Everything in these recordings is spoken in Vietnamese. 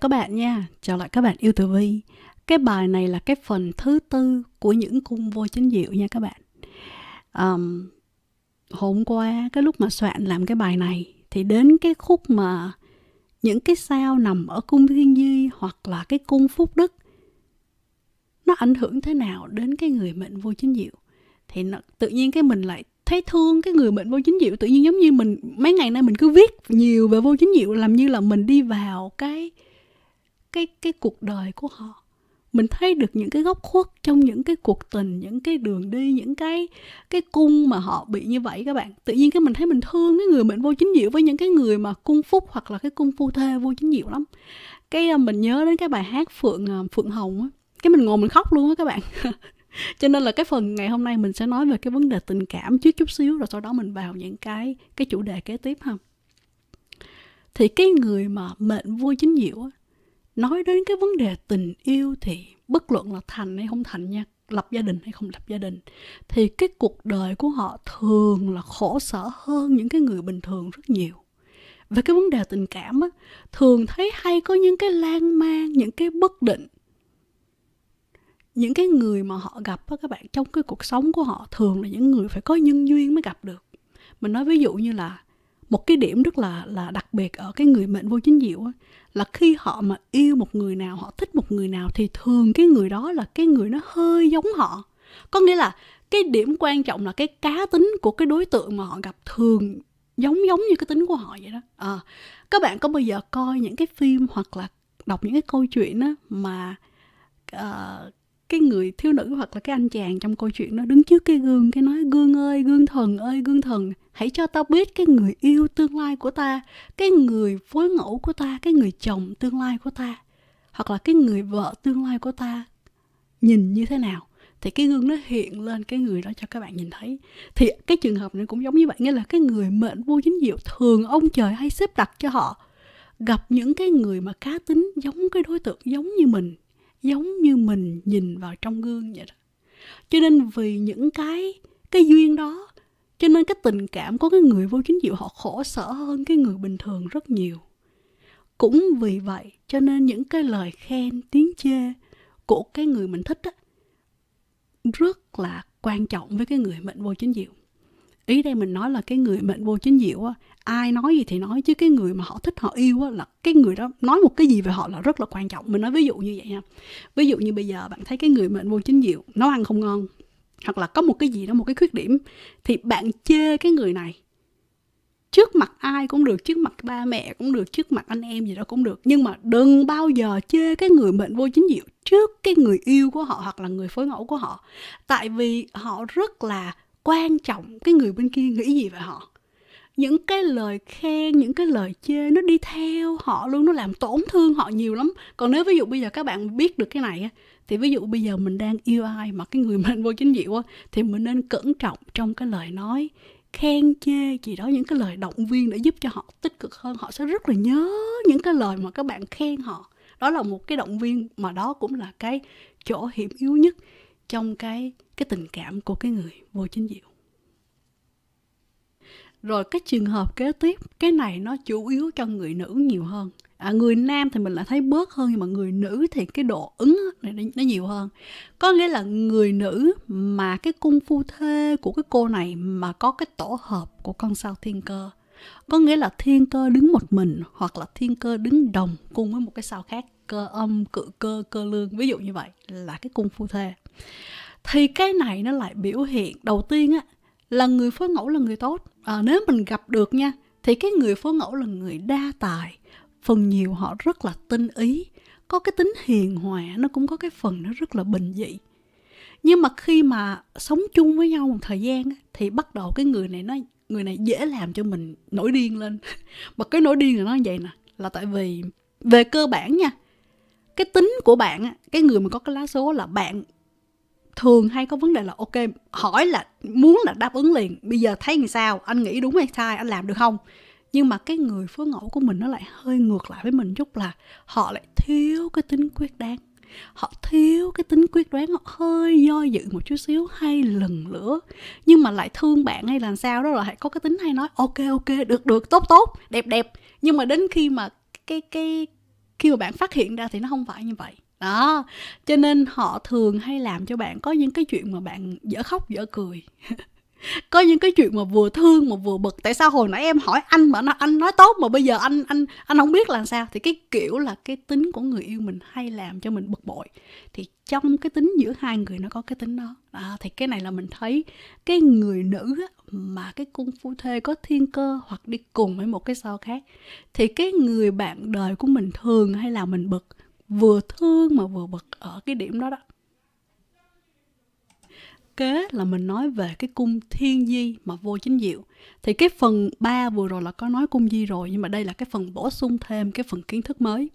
các bạn nha, chào lại các bạn yêu tử vi Cái bài này là cái phần thứ tư của những cung vô chính diệu nha các bạn um, Hôm qua cái lúc mà soạn làm cái bài này Thì đến cái khúc mà những cái sao nằm ở cung thiên di hoặc là cái cung phúc đức Nó ảnh hưởng thế nào đến cái người mệnh vô chính diệu Thì nó, tự nhiên cái mình lại thấy thương cái người mệnh vô chính diệu tự nhiên giống như mình mấy ngày nay mình cứ viết nhiều về vô chính diệu làm như là mình đi vào cái cái cái cuộc đời của họ mình thấy được những cái góc khuất trong những cái cuộc tình những cái đường đi những cái cái cung mà họ bị như vậy các bạn tự nhiên cái mình thấy mình thương cái người bệnh vô chính diệu với những cái người mà cung phúc hoặc là cái cung phu thê vô chính diệu lắm cái à, mình nhớ đến cái bài hát phượng à, phượng hồng á cái mình ngồi mình khóc luôn á các bạn cho nên là cái phần ngày hôm nay mình sẽ nói về cái vấn đề tình cảm trước chút xíu rồi sau đó mình vào những cái cái chủ đề kế tiếp ha thì cái người mà mệnh vô chính diệu nói đến cái vấn đề tình yêu thì bất luận là thành hay không thành nha lập gia đình hay không lập gia đình thì cái cuộc đời của họ thường là khổ sở hơn những cái người bình thường rất nhiều về cái vấn đề tình cảm á thường thấy hay có những cái lan man những cái bất định những cái người mà họ gặp á các bạn trong cái cuộc sống của họ thường là những người phải có nhân duyên mới gặp được mình nói ví dụ như là một cái điểm rất là là đặc biệt ở cái người mệnh vô chính diệu á, là khi họ mà yêu một người nào họ thích một người nào thì thường cái người đó là cái người nó hơi giống họ có nghĩa là cái điểm quan trọng là cái cá tính của cái đối tượng mà họ gặp thường giống giống như cái tính của họ vậy đó à, các bạn có bao giờ coi những cái phim hoặc là đọc những cái câu chuyện đó mà uh, cái người thiếu nữ hoặc là cái anh chàng trong câu chuyện nó đứng trước cái gương cái nói gương ơi gương thần ơi gương thần hãy cho tao biết cái người yêu tương lai của ta cái người phối ngẫu của ta cái người chồng tương lai của ta hoặc là cái người vợ tương lai của ta nhìn như thế nào thì cái gương nó hiện lên cái người đó cho các bạn nhìn thấy thì cái trường hợp này cũng giống như vậy nghĩa là cái người mệnh vô chính diệu thường ông trời hay xếp đặt cho họ gặp những cái người mà cá tính giống cái đối tượng giống như mình giống như mình nhìn vào trong gương vậy đó cho nên vì những cái cái duyên đó cho nên cái tình cảm của cái người vô chính diệu họ khổ sở hơn cái người bình thường rất nhiều cũng vì vậy cho nên những cái lời khen tiếng chê của cái người mình thích á rất là quan trọng với cái người mệnh vô chính diệu ý đây mình nói là cái người mệnh vô chính diệu á ai nói gì thì nói chứ cái người mà họ thích họ yêu á là cái người đó nói một cái gì về họ là rất là quan trọng mình nói ví dụ như vậy nha ví dụ như bây giờ bạn thấy cái người mệnh vô chính diệu nấu ăn không ngon hoặc là có một cái gì đó một cái khuyết điểm thì bạn chê cái người này trước mặt ai cũng được trước mặt ba mẹ cũng được trước mặt anh em gì đó cũng được nhưng mà đừng bao giờ chê cái người mệnh vô chính diệu trước cái người yêu của họ hoặc là người phối ngẫu của họ tại vì họ rất là quan trọng cái người bên kia nghĩ gì về họ những cái lời khen những cái lời chê nó đi theo họ luôn nó làm tổn thương họ nhiều lắm còn nếu ví dụ bây giờ các bạn biết được cái này thì ví dụ bây giờ mình đang yêu ai mà cái người mình vô chính diệu thì mình nên cẩn trọng trong cái lời nói khen chê gì đó những cái lời động viên để giúp cho họ tích cực hơn họ sẽ rất là nhớ những cái lời mà các bạn khen họ đó là một cái động viên mà đó cũng là cái chỗ hiểm yếu nhất trong cái cái tình cảm của cái người vô chính diệu rồi cái trường hợp kế tiếp cái này nó chủ yếu cho người nữ nhiều hơn à, người nam thì mình lại thấy bớt hơn nhưng mà người nữ thì cái độ ứng này nó, nó nhiều hơn có nghĩa là người nữ mà cái cung phu thê của cái cô này mà có cái tổ hợp của con sao thiên cơ có nghĩa là thiên cơ đứng một mình hoặc là thiên cơ đứng đồng cùng với một cái sao khác cơ âm cự cơ cơ lương ví dụ như vậy là cái cung phu thê thì cái này nó lại biểu hiện đầu tiên á là người phối ngẫu là người tốt à, nếu mình gặp được nha thì cái người phối ngẫu là người đa tài phần nhiều họ rất là tinh ý có cái tính hiền hòa nó cũng có cái phần nó rất là bình dị nhưng mà khi mà sống chung với nhau một thời gian thì bắt đầu cái người này nó người này dễ làm cho mình nổi điên lên mà cái nổi điên là nó như vậy nè là tại vì về cơ bản nha cái tính của bạn cái người mà có cái lá số là bạn thường hay có vấn đề là ok hỏi là muốn là đáp ứng liền bây giờ thấy làm sao anh nghĩ đúng hay sai anh làm được không nhưng mà cái người phướng ngẫu của mình nó lại hơi ngược lại với mình chút là họ lại thiếu cái tính quyết đoán họ thiếu cái tính quyết đoán họ hơi do dự một chút xíu hay lần lửa nhưng mà lại thương bạn hay làm sao đó là hãy có cái tính hay nói ok ok được được tốt tốt đẹp đẹp nhưng mà đến khi mà cái cái khi mà bạn phát hiện ra thì nó không phải như vậy đó cho nên họ thường hay làm cho bạn có những cái chuyện mà bạn dở khóc dở cười có những cái chuyện mà vừa thương mà vừa bực tại sao hồi nãy em hỏi anh mà nó anh nói tốt mà bây giờ anh anh anh không biết làm sao thì cái kiểu là cái tính của người yêu mình hay làm cho mình bực bội thì trong cái tính giữa hai người nó có cái tính đó à, thì cái này là mình thấy cái người nữ mà cái cung phu thê có thiên cơ hoặc đi cùng với một cái sao khác thì cái người bạn đời của mình thường hay là mình bực vừa thương mà vừa bực ở cái điểm đó đó kế là mình nói về cái cung thiên di mà vô chính diệu thì cái phần 3 vừa rồi là có nói cung di rồi nhưng mà đây là cái phần bổ sung thêm cái phần kiến thức mới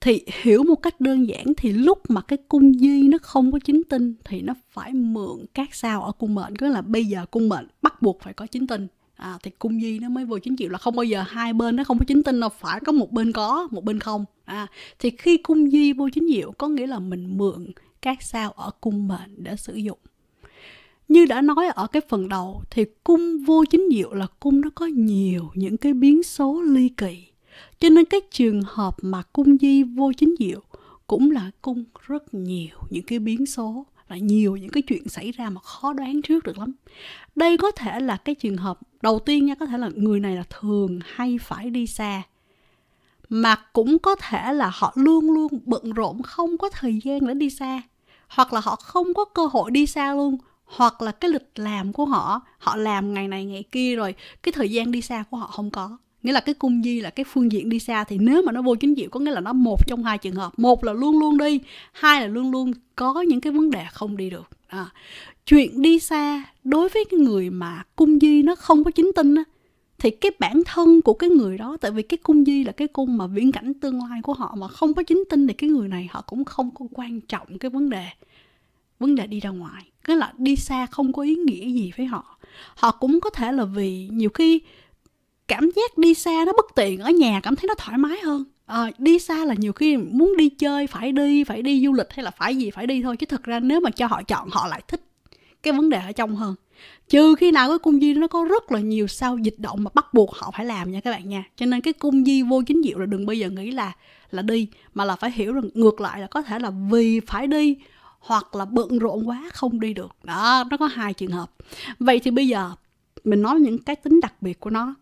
thì hiểu một cách đơn giản thì lúc mà cái cung di nó không có chính tinh thì nó phải mượn các sao ở cung mệnh có là bây giờ cung mệnh bắt buộc phải có chính tinh à, thì cung nhi nó mới vừa chính chịu là không bao giờ hai bên nó không có chính tinh đâu phải có một bên có một bên không à thì khi cung di vô chính diệu có nghĩa là mình mượn các sao ở cung mệnh để sử dụng như đã nói ở cái phần đầu thì cung vô chính diệu là cung nó có nhiều những cái biến số ly kỳ cho nên cái trường hợp mà cung di vô chính diệu cũng là cung rất nhiều những cái biến số là nhiều những cái chuyện xảy ra mà khó đoán trước được lắm đây có thể là cái trường hợp đầu tiên nha có thể là người này là thường hay phải đi xa mà cũng có thể là họ luôn luôn bận rộn không có thời gian để đi xa hoặc là họ không có cơ hội đi xa luôn hoặc là cái lịch làm của họ họ làm ngày này ngày kia rồi cái thời gian đi xa của họ không có nghĩa là cái cung di là cái phương diện đi xa thì nếu mà nó vô chính diệu có nghĩa là nó một trong hai trường hợp một là luôn luôn đi hai là luôn luôn có những cái vấn đề không đi được à, chuyện đi xa đối với cái người mà cung di nó không có chính tinh á thì cái bản thân của cái người đó tại vì cái cung di là cái cung mà viễn cảnh tương lai của họ mà không có chính tinh thì cái người này họ cũng không có quan trọng cái vấn đề vấn đề đi ra ngoài cái là đi xa không có ý nghĩa gì với họ họ cũng có thể là vì nhiều khi cảm giác đi xa nó bất tiện ở nhà cảm thấy nó thoải mái hơn à, đi xa là nhiều khi muốn đi chơi phải đi phải đi du lịch hay là phải gì phải đi thôi chứ thật ra nếu mà cho họ chọn họ lại thích cái vấn đề ở trong hơn trừ khi nào cái cung di nó có rất là nhiều sao dịch động mà bắt buộc họ phải làm nha các bạn nha cho nên cái cung di vô chính diệu là đừng bây giờ nghĩ là là đi mà là phải hiểu rằng ngược lại là có thể là vì phải đi hoặc là bận rộn quá không đi được đó nó có hai trường hợp vậy thì bây giờ mình nói những cái tính đặc biệt của nó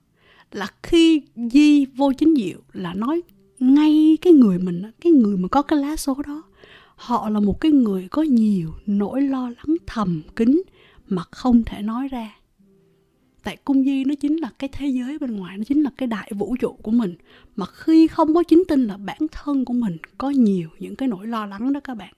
là khi di vô chính diệu là nói ngay cái người mình cái người mà có cái lá số đó họ là một cái người có nhiều nỗi lo lắng thầm kín mà không thể nói ra tại cung di nó chính là cái thế giới bên ngoài nó chính là cái đại vũ trụ của mình mà khi không có chính tin là bản thân của mình có nhiều những cái nỗi lo lắng đó các bạn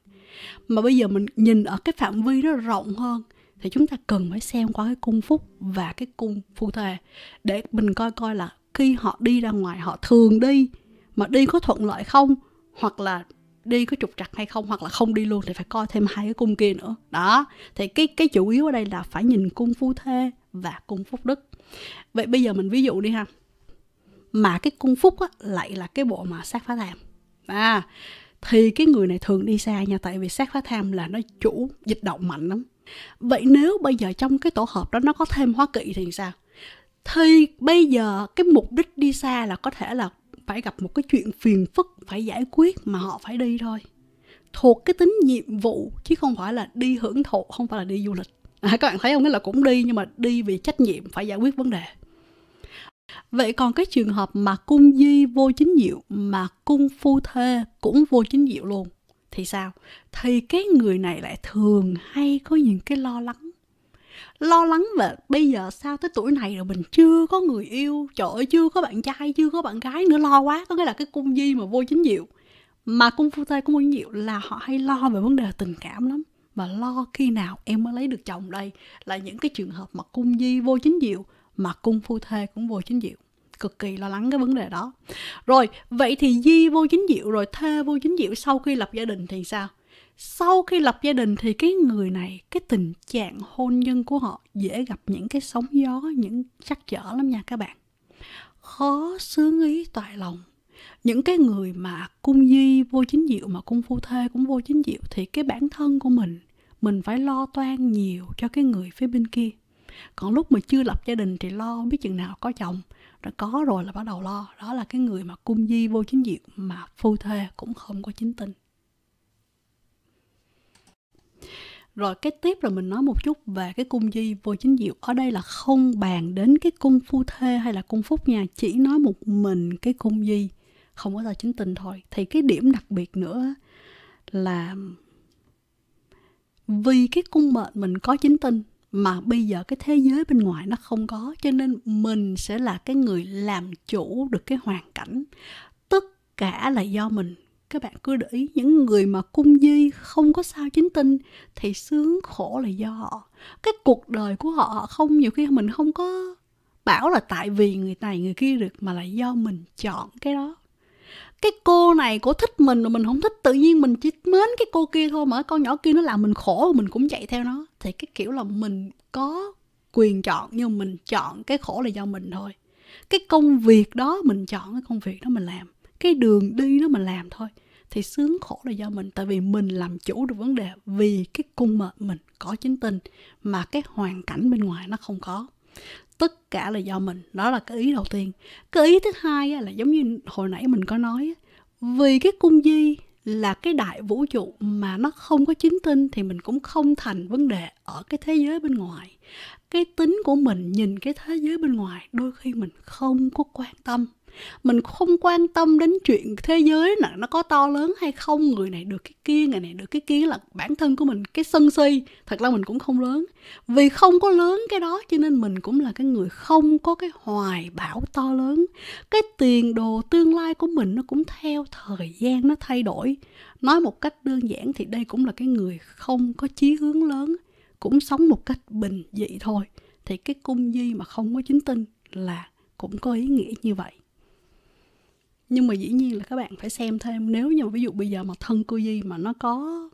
mà bây giờ mình nhìn ở cái phạm vi nó rộng hơn thì chúng ta cần phải xem qua cái cung phúc và cái cung phu thê để mình coi coi là khi họ đi ra ngoài họ thường đi mà đi có thuận lợi không hoặc là đi có trục trặc hay không hoặc là không đi luôn thì phải coi thêm hai cái cung kia nữa đó thì cái cái chủ yếu ở đây là phải nhìn cung phu thê và cung phúc đức vậy bây giờ mình ví dụ đi ha mà cái cung phúc á, lại là cái bộ mà sát phá tham à thì cái người này thường đi xa nha tại vì sát phá tham là nó chủ dịch động mạnh lắm vậy nếu bây giờ trong cái tổ hợp đó nó có thêm hóa kỳ thì sao thì bây giờ cái mục đích đi xa là có thể là phải gặp một cái chuyện phiền phức phải giải quyết mà họ phải đi thôi thuộc cái tính nhiệm vụ chứ không phải là đi hưởng thụ không phải là đi du lịch à, các bạn thấy không nghĩa là cũng đi nhưng mà đi vì trách nhiệm phải giải quyết vấn đề vậy còn cái trường hợp mà cung di vô chính diệu mà cung phu thê cũng vô chính diệu luôn thì sao thì cái người này lại thường hay có những cái lo lắng lo lắng về bây giờ sao tới tuổi này rồi mình chưa có người yêu trời ơi chưa có bạn trai chưa có bạn gái nữa lo quá có nghĩa là cái cung di mà vô chính diệu mà cung phu tê cung vô chính diệu là họ hay lo về vấn đề tình cảm lắm và lo khi nào em mới lấy được chồng đây là những cái trường hợp mà cung di vô chính diệu mà cung phu thê cũng vô chính diệu cực kỳ lo lắng cái vấn đề đó rồi vậy thì di vô chính diệu rồi thê vô chính diệu sau khi lập gia đình thì sao sau khi lập gia đình thì cái người này cái tình trạng hôn nhân của họ dễ gặp những cái sóng gió những chắc trở lắm nha các bạn khó sướng ý toại lòng những cái người mà cung di vô chính diệu mà cung phu thê cũng vô chính diệu thì cái bản thân của mình mình phải lo toan nhiều cho cái người phía bên kia còn lúc mà chưa lập gia đình thì lo biết chừng nào có chồng đã có rồi là bắt đầu lo đó là cái người mà cung di vô chính diệu mà phu thê cũng không có chính tình rồi cái tiếp là mình nói một chút về cái cung di vô chính diệu ở đây là không bàn đến cái cung phu thê hay là cung phúc nhà chỉ nói một mình cái cung di không có ra chính tình thôi thì cái điểm đặc biệt nữa là vì cái cung mệnh mình có chính tình mà bây giờ cái thế giới bên ngoài nó không có cho nên mình sẽ là cái người làm chủ được cái hoàn cảnh tất cả là do mình các bạn cứ để ý những người mà cung di không có sao chính tinh thì sướng khổ là do họ cái cuộc đời của họ không nhiều khi mình không có bảo là tại vì người này người kia được mà là do mình chọn cái đó cái cô này cổ thích mình mà mình không thích tự nhiên mình chỉ mến cái cô kia thôi mà con nhỏ kia nó làm mình khổ mình cũng chạy theo nó thì cái kiểu là mình có quyền chọn nhưng mình chọn cái khổ là do mình thôi cái công việc đó mình chọn cái công việc đó mình làm cái đường đi đó mình làm thôi thì sướng khổ là do mình tại vì mình làm chủ được vấn đề vì cái cung mệnh mình có chính tình mà cái hoàn cảnh bên ngoài nó không có tất cả là do mình đó là cái ý đầu tiên cái ý thứ hai là giống như hồi nãy mình có nói vì cái cung di là cái đại vũ trụ mà nó không có chính tinh thì mình cũng không thành vấn đề ở cái thế giới bên ngoài cái tính của mình nhìn cái thế giới bên ngoài đôi khi mình không có quan tâm mình không quan tâm đến chuyện thế giới là nó có to lớn hay không người này được cái kia người này được cái kia là bản thân của mình cái sân si thật ra mình cũng không lớn vì không có lớn cái đó cho nên mình cũng là cái người không có cái hoài bão to lớn cái tiền đồ tương lai của mình nó cũng theo thời gian nó thay đổi nói một cách đơn giản thì đây cũng là cái người không có chí hướng lớn cũng sống một cách bình dị thôi thì cái cung di mà không có chính tinh là cũng có ý nghĩa như vậy nhưng mà dĩ nhiên là các bạn phải xem thêm nếu như ví dụ bây giờ mà thân cô di mà nó có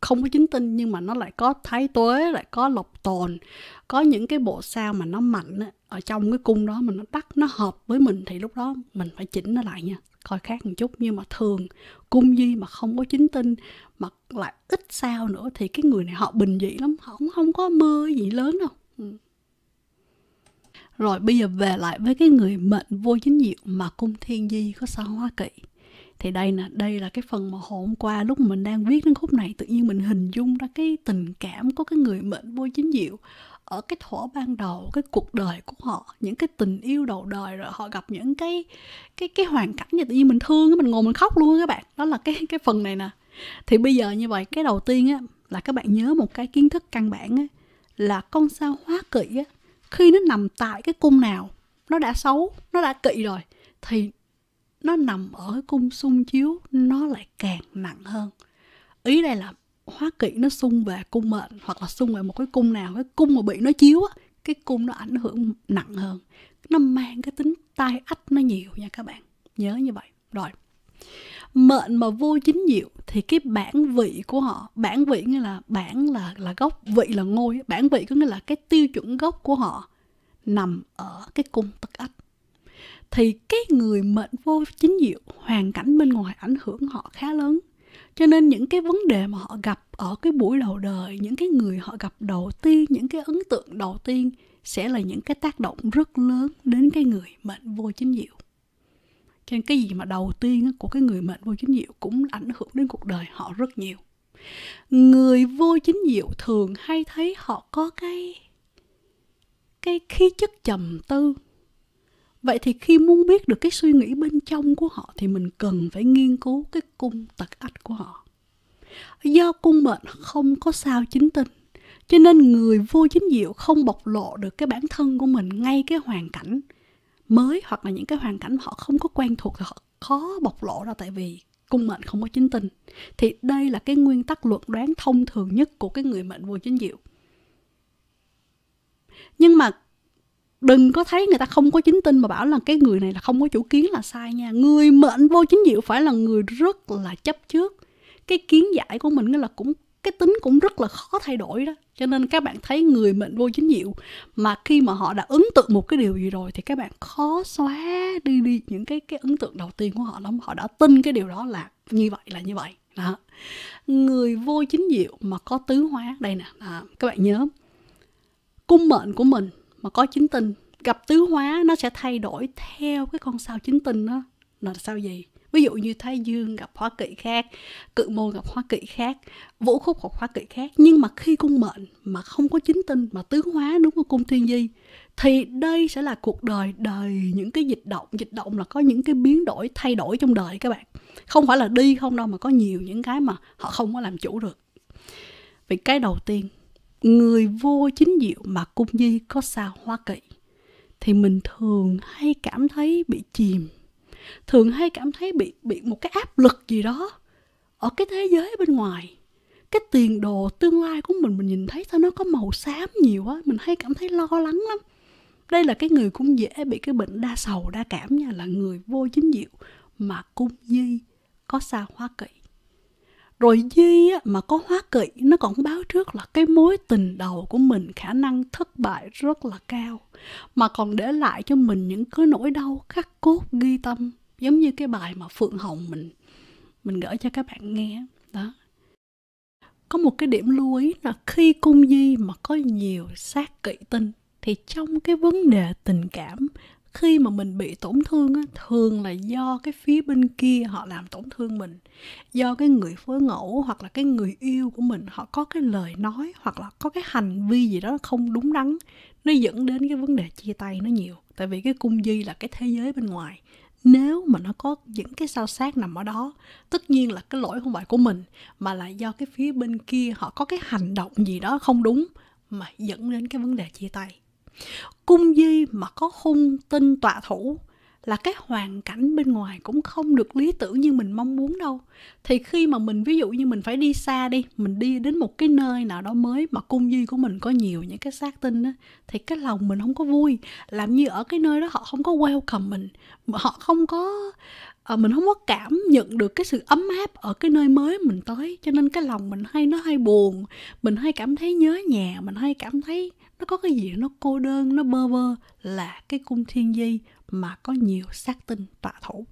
không có chính tinh nhưng mà nó lại có thái tuế lại có lộc tồn có những cái bộ sao mà nó mạnh á, ở trong cái cung đó mà nó đắt nó hợp với mình thì lúc đó mình phải chỉnh nó lại nha coi khác một chút nhưng mà thường cung di mà không có chính tinh mà lại ít sao nữa thì cái người này họ bình dị lắm họ không, không có mơ gì lớn đâu ừ rồi bây giờ về lại với cái người mệnh vô chính diệu mà cung thiên di có sao hóa kỵ thì đây nè đây là cái phần mà hôm qua lúc mình đang viết đến khúc này tự nhiên mình hình dung ra cái tình cảm của cái người mệnh vô chính diệu ở cái thuở ban đầu cái cuộc đời của họ những cái tình yêu đầu đời rồi họ gặp những cái cái cái hoàn cảnh như tự nhiên mình thương mình ngồi mình khóc luôn các bạn đó là cái cái phần này nè thì bây giờ như vậy cái đầu tiên á là các bạn nhớ một cái kiến thức căn bản á là con sao hóa kỵ á khi nó nằm tại cái cung nào nó đã xấu nó đã kỵ rồi thì nó nằm ở cái cung xung chiếu nó lại càng nặng hơn ý đây là hóa kỵ nó xung về cung mệnh hoặc là xung về một cái cung nào cái cung mà bị nó chiếu á cái cung nó ảnh hưởng nặng hơn nó mang cái tính tai ách nó nhiều nha các bạn nhớ như vậy rồi mệnh mà vô chính diệu thì cái bản vị của họ bản vị nghĩa là bản là là gốc vị là ngôi bản vị có nghĩa là cái tiêu chuẩn gốc của họ nằm ở cái cung tật ách thì cái người mệnh vô chính diệu hoàn cảnh bên ngoài ảnh hưởng họ khá lớn cho nên những cái vấn đề mà họ gặp ở cái buổi đầu đời những cái người họ gặp đầu tiên những cái ấn tượng đầu tiên sẽ là những cái tác động rất lớn đến cái người mệnh vô chính diệu cho nên cái gì mà đầu tiên của cái người mệnh vô chính diệu cũng ảnh hưởng đến cuộc đời họ rất nhiều người vô chính diệu thường hay thấy họ có cái cái khí chất trầm tư vậy thì khi muốn biết được cái suy nghĩ bên trong của họ thì mình cần phải nghiên cứu cái cung tật ách của họ do cung mệnh không có sao chính tinh cho nên người vô chính diệu không bộc lộ được cái bản thân của mình ngay cái hoàn cảnh mới hoặc là những cái hoàn cảnh họ không có quen thuộc thì họ khó bộc lộ ra tại vì cung mệnh không có chính tinh thì đây là cái nguyên tắc luận đoán thông thường nhất của cái người mệnh vô chính diệu nhưng mà đừng có thấy người ta không có chính tinh mà bảo là cái người này là không có chủ kiến là sai nha người mệnh vô chính diệu phải là người rất là chấp trước cái kiến giải của mình là cũng cái tính cũng rất là khó thay đổi đó cho nên các bạn thấy người mệnh vô chính diệu mà khi mà họ đã ấn tượng một cái điều gì rồi thì các bạn khó xóa đi đi những cái cái ấn tượng đầu tiên của họ lắm họ đã tin cái điều đó là như vậy là như vậy đó. người vô chính diệu mà có tứ hóa đây nè đó. các bạn nhớ cung mệnh của mình mà có chính tinh gặp tứ hóa nó sẽ thay đổi theo cái con sao chính tinh đó là sao gì ví dụ như thái dương gặp hóa kỵ khác cự môn gặp hóa kỵ khác vũ khúc hoặc hóa kỵ khác nhưng mà khi cung mệnh mà không có chính tinh mà tướng hóa đúng vào cung thiên di thì đây sẽ là cuộc đời đời những cái dịch động dịch động là có những cái biến đổi thay đổi trong đời các bạn không phải là đi không đâu mà có nhiều những cái mà họ không có làm chủ được vì cái đầu tiên người vô chính diệu mà cung di có sao hóa kỵ thì mình thường hay cảm thấy bị chìm thường hay cảm thấy bị bị một cái áp lực gì đó ở cái thế giới bên ngoài cái tiền đồ tương lai của mình mình nhìn thấy sao nó có màu xám nhiều quá mình hay cảm thấy lo lắng lắm đây là cái người cũng dễ bị cái bệnh đa sầu đa cảm nha là người vô chính diệu mà cung di có xa hóa kỵ rồi di mà có hóa kỵ nó còn báo trước là cái mối tình đầu của mình khả năng thất bại rất là cao mà còn để lại cho mình những cái nỗi đau khắc cốt ghi tâm giống như cái bài mà phượng hồng mình mình gửi cho các bạn nghe đó có một cái điểm lưu ý là khi cung di mà có nhiều sát kỵ tinh thì trong cái vấn đề tình cảm khi mà mình bị tổn thương á, thường là do cái phía bên kia họ làm tổn thương mình do cái người phối ngẫu hoặc là cái người yêu của mình họ có cái lời nói hoặc là có cái hành vi gì đó không đúng đắn nó dẫn đến cái vấn đề chia tay nó nhiều tại vì cái cung di là cái thế giới bên ngoài nếu mà nó có những cái sao sát nằm ở đó tất nhiên là cái lỗi không phải của mình mà là do cái phía bên kia họ có cái hành động gì đó không đúng mà dẫn đến cái vấn đề chia tay cung di mà có hung tinh tọa thủ là cái hoàn cảnh bên ngoài cũng không được lý tưởng như mình mong muốn đâu thì khi mà mình ví dụ như mình phải đi xa đi mình đi đến một cái nơi nào đó mới mà cung duy của mình có nhiều những cái xác tinh á thì cái lòng mình không có vui làm như ở cái nơi đó họ không có welcome mình họ không có ờ, mình không có cảm nhận được cái sự ấm áp ở cái nơi mới mình tới cho nên cái lòng mình hay nó hay buồn mình hay cảm thấy nhớ nhà mình hay cảm thấy nó có cái gì nó cô đơn nó bơ vơ là cái cung thiên di mà có nhiều xác tinh tọa thủ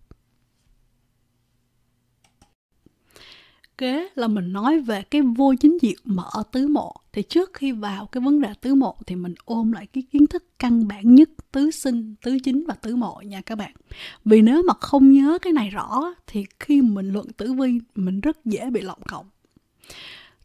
kế là mình nói về cái vô chính diệu mở tứ mộ thì trước khi vào cái vấn đề tứ mộ thì mình ôm lại cái kiến thức căn bản nhất tứ sinh tứ chính và tứ mộ nha các bạn vì nếu mà không nhớ cái này rõ thì khi mình luận tử vi mình rất dễ bị lộng cộng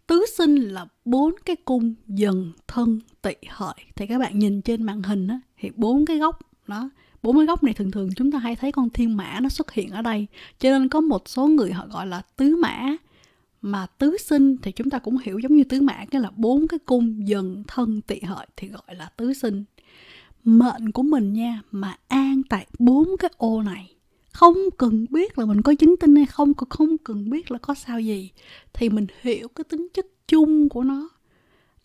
tứ sinh là bốn cái cung dần thân tỵ hợi thì các bạn nhìn trên màn hình á, thì bốn cái góc đó bốn cái góc này thường thường chúng ta hay thấy con thiên mã nó xuất hiện ở đây cho nên có một số người họ gọi là tứ mã mà tứ sinh thì chúng ta cũng hiểu giống như tứ mã cái là bốn cái cung dần thân tị hợi thì gọi là tứ sinh mệnh của mình nha mà an tại bốn cái ô này không cần biết là mình có chính tinh hay không cũng không cần biết là có sao gì thì mình hiểu cái tính chất chung của nó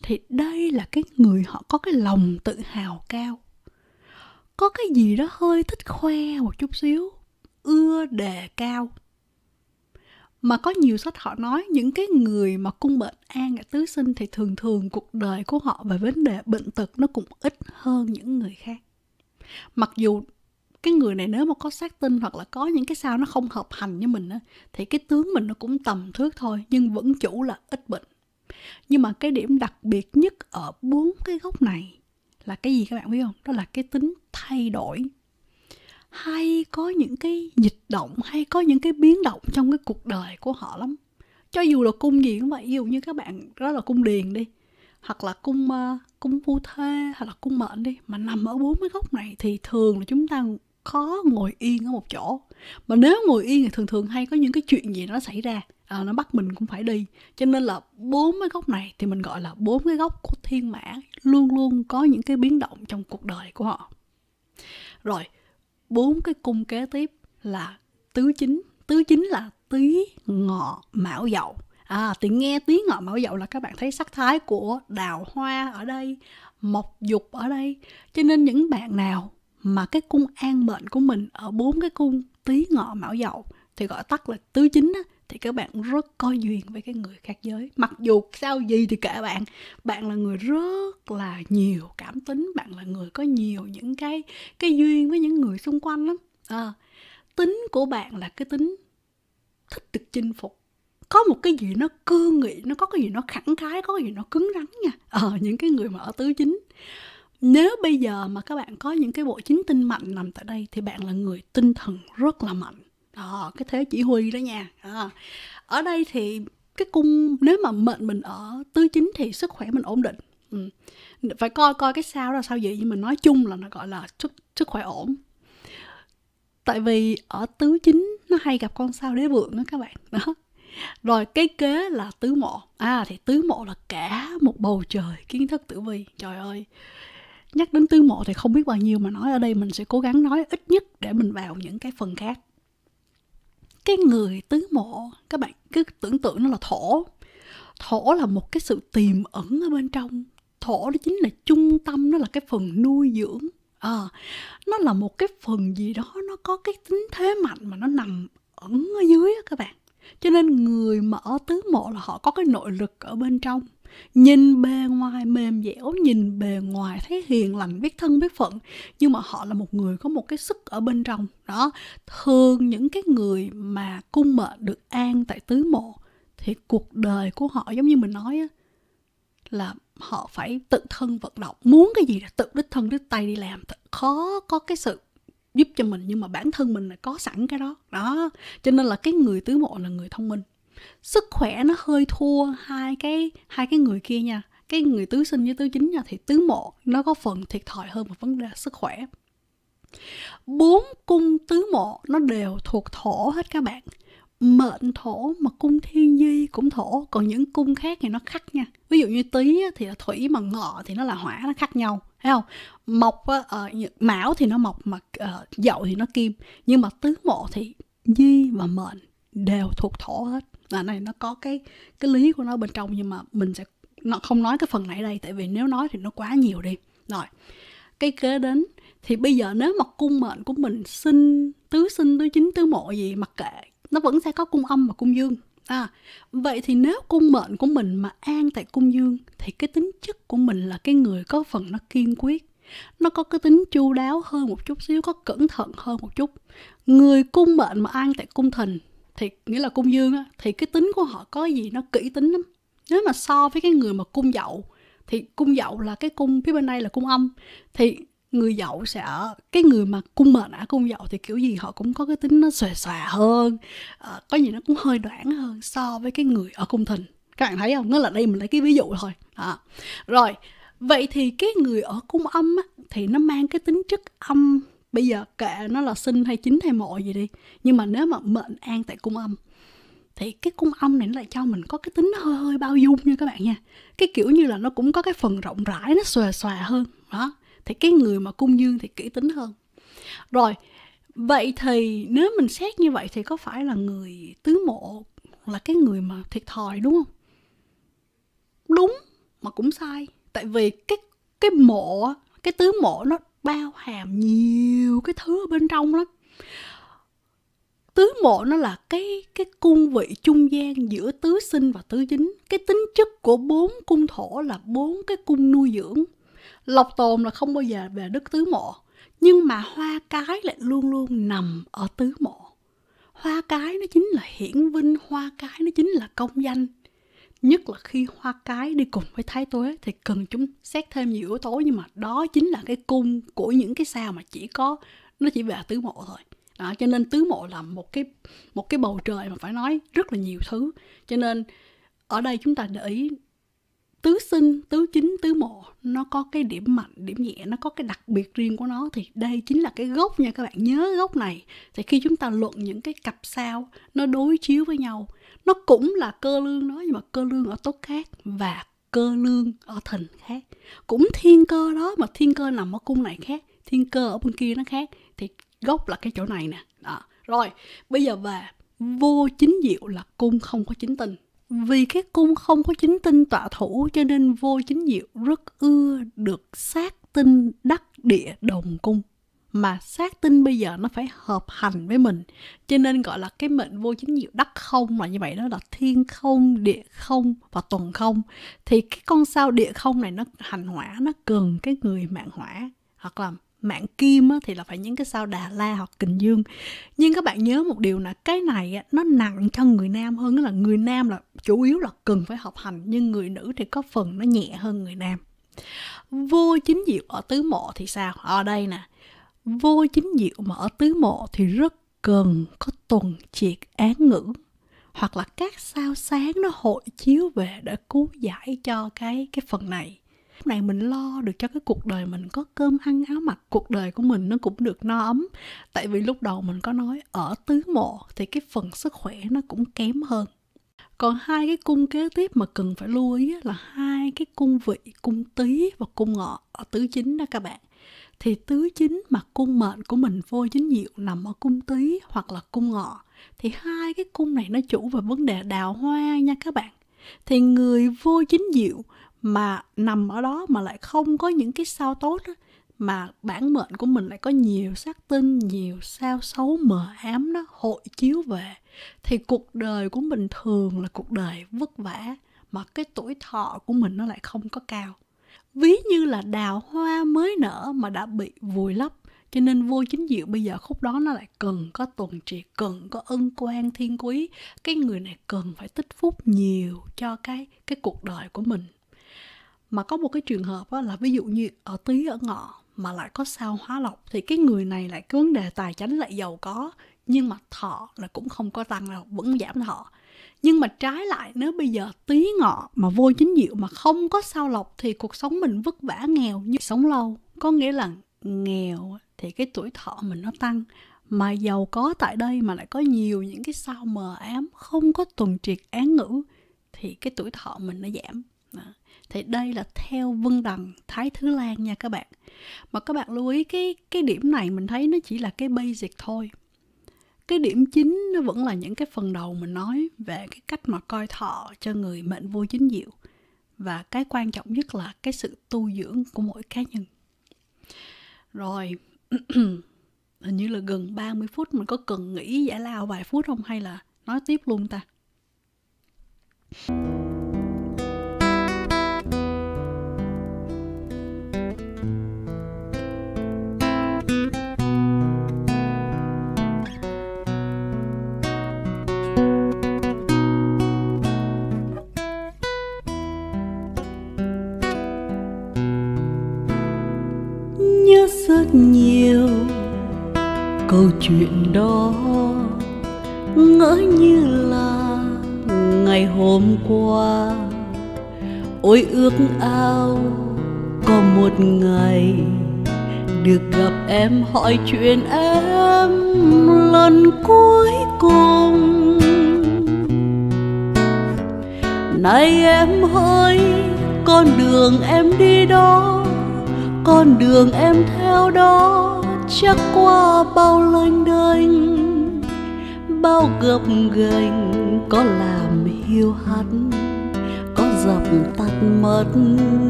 thì đây là cái người họ có cái lòng tự hào cao có cái gì đó hơi thích khoe một chút xíu ưa đề cao mà có nhiều sách họ nói những cái người mà cung bệnh an ngại tứ sinh thì thường thường cuộc đời của họ về vấn đề bệnh tật nó cũng ít hơn những người khác mặc dù cái người này nếu mà có xác tinh hoặc là có những cái sao nó không hợp hành với mình á thì cái tướng mình nó cũng tầm thước thôi nhưng vẫn chủ là ít bệnh nhưng mà cái điểm đặc biệt nhất ở bốn cái góc này là cái gì các bạn biết không đó là cái tính thay đổi hay có những cái dịch động hay có những cái biến động trong cái cuộc đời của họ lắm cho dù là cung gì cũng vậy ví dụ như các bạn đó là cung điền đi hoặc là cung uh, cung phu thê hoặc là cung mệnh đi mà nằm ở bốn cái góc này thì thường là chúng ta khó ngồi yên ở một chỗ mà nếu ngồi yên thì thường thường hay có những cái chuyện gì nó xảy ra à, nó bắt mình cũng phải đi cho nên là bốn cái góc này thì mình gọi là bốn cái góc của thiên mã luôn luôn có những cái biến động trong cuộc đời của họ rồi bốn cái cung kế tiếp là tứ chính tứ chính là tý ngọ mão dậu à thì nghe tý ngọ mão dậu là các bạn thấy sắc thái của đào hoa ở đây mộc dục ở đây cho nên những bạn nào mà cái cung an mệnh của mình ở bốn cái cung tý ngọ mão dậu thì gọi tắt là tứ chính á, thì các bạn rất coi duyên với cái người khác giới mặc dù sao gì thì kệ bạn bạn là người rất là nhiều cảm tính bạn là người có nhiều những cái cái duyên với những người xung quanh lắm à, tính của bạn là cái tính thích được chinh phục có một cái gì nó cương nghị nó có cái gì nó khẳng khái có cái gì nó cứng rắn nha ờ à, những cái người mà ở tứ chính nếu bây giờ mà các bạn có những cái bộ chính tinh mạnh nằm tại đây thì bạn là người tinh thần rất là mạnh à, cái thế chỉ huy đó nha à. ở đây thì cái cung nếu mà mệnh mình ở tứ chính thì sức khỏe mình ổn định ừ. phải coi coi cái sao đó sao vậy nhưng mà nói chung là nó gọi là sức sức khỏe ổn tại vì ở tứ chính nó hay gặp con sao đế vượng đó các bạn đó rồi cái kế là tứ mộ à thì tứ mộ là cả một bầu trời kiến thức tử vi trời ơi nhắc đến tứ mộ thì không biết bao nhiêu mà nói ở đây mình sẽ cố gắng nói ít nhất để mình vào những cái phần khác cái người tứ mộ các bạn cứ tưởng tượng nó là thổ thổ là một cái sự tiềm ẩn ở bên trong thổ đó chính là trung tâm nó là cái phần nuôi dưỡng à, nó là một cái phần gì đó nó có cái tính thế mạnh mà nó nằm ẩn ở dưới đó các bạn cho nên người mà ở tứ mộ là họ có cái nội lực ở bên trong nhìn bề ngoài mềm dẻo nhìn bề ngoài thấy hiền lành biết thân biết phận nhưng mà họ là một người có một cái sức ở bên trong đó thường những cái người mà cung mệnh được an tại tứ mộ thì cuộc đời của họ giống như mình nói á, là họ phải tự thân vận động muốn cái gì là tự đích thân đích tay đi làm khó có cái sự giúp cho mình nhưng mà bản thân mình là có sẵn cái đó đó cho nên là cái người tứ mộ là người thông minh sức khỏe nó hơi thua hai cái hai cái người kia nha cái người tứ sinh với tứ chính nha thì tứ mộ nó có phần thiệt thòi hơn một vấn đề sức khỏe bốn cung tứ mộ nó đều thuộc thổ hết các bạn mệnh thổ mà cung thiên di cũng thổ còn những cung khác thì nó khác nha ví dụ như tý thì là thủy mà ngọ thì nó là hỏa nó khác nhau thấy không mộc uh, mão thì nó mộc mà uh, dậu thì nó kim nhưng mà tứ mộ thì di và mệnh đều thuộc thổ hết là này nó có cái cái lý của nó bên trong nhưng mà mình sẽ nó không nói cái phần này đây tại vì nếu nói thì nó quá nhiều đi rồi cái kế đến thì bây giờ nếu mà cung mệnh của mình sinh tứ sinh tứ chính tứ mộ gì mặc kệ nó vẫn sẽ có cung âm và cung dương à vậy thì nếu cung mệnh của mình mà an tại cung dương thì cái tính chất của mình là cái người có phần nó kiên quyết nó có cái tính chu đáo hơn một chút xíu có cẩn thận hơn một chút người cung mệnh mà an tại cung thìn thì nghĩa là cung dương á thì cái tính của họ có gì nó kỹ tính lắm nếu mà so với cái người mà cung dậu thì cung dậu là cái cung phía bên đây là cung âm thì người dậu sẽ ở cái người mà cung mệnh ở cung dậu thì kiểu gì họ cũng có cái tính nó xòe xòe hơn à, có gì nó cũng hơi đoản hơn so với cái người ở cung thìn các bạn thấy không nghĩa là đây mình lấy cái ví dụ thôi à. rồi vậy thì cái người ở cung âm á, thì nó mang cái tính chất âm bây giờ kệ nó là sinh hay chính hay mộ gì đi nhưng mà nếu mà mệnh an tại cung âm thì cái cung âm này nó lại cho mình có cái tính hơi hơi bao dung nha các bạn nha cái kiểu như là nó cũng có cái phần rộng rãi nó xòe xòe hơn đó thì cái người mà cung dương thì kỹ tính hơn rồi vậy thì nếu mình xét như vậy thì có phải là người tứ mộ là cái người mà thiệt thòi đúng không đúng mà cũng sai tại vì cái cái mộ cái tứ mộ nó bao hàm nhiều cái thứ ở bên trong lắm tứ mộ nó là cái cái cung vị trung gian giữa tứ sinh và tứ dính cái tính chất của bốn cung thổ là bốn cái cung nuôi dưỡng lộc tồn là không bao giờ về đất tứ mộ nhưng mà hoa cái lại luôn luôn nằm ở tứ mộ hoa cái nó chính là hiển vinh hoa cái nó chính là công danh nhất là khi hoa cái đi cùng với thái tuế thì cần chúng xét thêm nhiều yếu tố nhưng mà đó chính là cái cung của những cái sao mà chỉ có nó chỉ về tứ mộ thôi đó cho nên tứ mộ là một cái một cái bầu trời mà phải nói rất là nhiều thứ cho nên ở đây chúng ta để ý tứ sinh tứ chính tứ mộ nó có cái điểm mạnh điểm nhẹ nó có cái đặc biệt riêng của nó thì đây chính là cái gốc nha các bạn nhớ gốc này thì khi chúng ta luận những cái cặp sao nó đối chiếu với nhau nó cũng là cơ lương đó nhưng mà cơ lương ở tốt khác và cơ lương ở thịnh khác cũng thiên cơ đó mà thiên cơ nằm ở cung này khác thiên cơ ở bên kia nó khác thì gốc là cái chỗ này nè đó rồi bây giờ về vô chính diệu là cung không có chính tinh vì cái cung không có chính tinh tọa thủ cho nên vô chính diệu rất ưa được sát tinh đắc địa đồng cung mà xác tin bây giờ nó phải hợp hành với mình cho nên gọi là cái mệnh vô chính diệu đắc không là như vậy đó là thiên không địa không và tuần không thì cái con sao địa không này nó hành hỏa nó cần cái người mạng hỏa hoặc là mạng kim thì là phải những cái sao đà la hoặc kình dương nhưng các bạn nhớ một điều là cái này nó nặng cho người nam hơn là người nam là chủ yếu là cần phải học hành nhưng người nữ thì có phần nó nhẹ hơn người nam vô chính diệu ở tứ mộ thì sao ở đây nè vô chính diệu mà ở tứ mộ thì rất cần có tuần triệt án ngữ hoặc là các sao sáng nó hội chiếu về để cứu giải cho cái cái phần này lúc này mình lo được cho cái cuộc đời mình có cơm ăn áo mặc cuộc đời của mình nó cũng được no ấm tại vì lúc đầu mình có nói ở tứ mộ thì cái phần sức khỏe nó cũng kém hơn còn hai cái cung kế tiếp mà cần phải lưu ý là hai cái cung vị cung tý và cung ngọ ở tứ chính đó các bạn thì tứ chính mặt cung mệnh của mình vô chính diệu nằm ở cung tý hoặc là cung ngọ thì hai cái cung này nó chủ về vấn đề đào hoa nha các bạn thì người vô chính diệu mà nằm ở đó mà lại không có những cái sao tốt đó, mà bản mệnh của mình lại có nhiều sát tinh nhiều sao xấu mờ ám nó hội chiếu về thì cuộc đời của mình thường là cuộc đời vất vả mà cái tuổi thọ của mình nó lại không có cao ví như là đào hoa mới nở mà đã bị vùi lấp cho nên vua chính diệu bây giờ khúc đó nó lại cần có tuần trị cần có ân quan thiên quý cái người này cần phải tích phúc nhiều cho cái cái cuộc đời của mình mà có một cái trường hợp là ví dụ như ở tý ở ngọ mà lại có sao hóa lộc thì cái người này lại cái vấn đề tài chánh lại giàu có nhưng mà thọ là cũng không có tăng đâu vẫn giảm thọ nhưng mà trái lại nếu bây giờ tí ngọ mà vô chính diệu mà không có sao lọc thì cuộc sống mình vất vả nghèo nhưng sống lâu có nghĩa là nghèo thì cái tuổi thọ mình nó tăng mà giàu có tại đây mà lại có nhiều những cái sao mờ ám không có tuần triệt án ngữ thì cái tuổi thọ mình nó giảm thì đây là theo vân đằng thái thứ lan nha các bạn mà các bạn lưu ý cái cái điểm này mình thấy nó chỉ là cái basic thôi cái điểm chính nó vẫn là những cái phần đầu mình nói về cái cách mà coi thọ cho người mệnh vô chính diệu và cái quan trọng nhất là cái sự tu dưỡng của mỗi cá nhân rồi hình như là gần 30 phút mình có cần nghỉ giải lao vài phút không hay là nói tiếp luôn ta rất nhiều câu chuyện đó ngỡ như là ngày hôm qua ôi ước ao có một ngày được gặp em hỏi chuyện em lần cuối cùng nay em hỡi con đường em đi đó con đường em theo đó chắc qua bao lênh đênh bao gập ghềnh có làm hiu hắt có dập tắt mất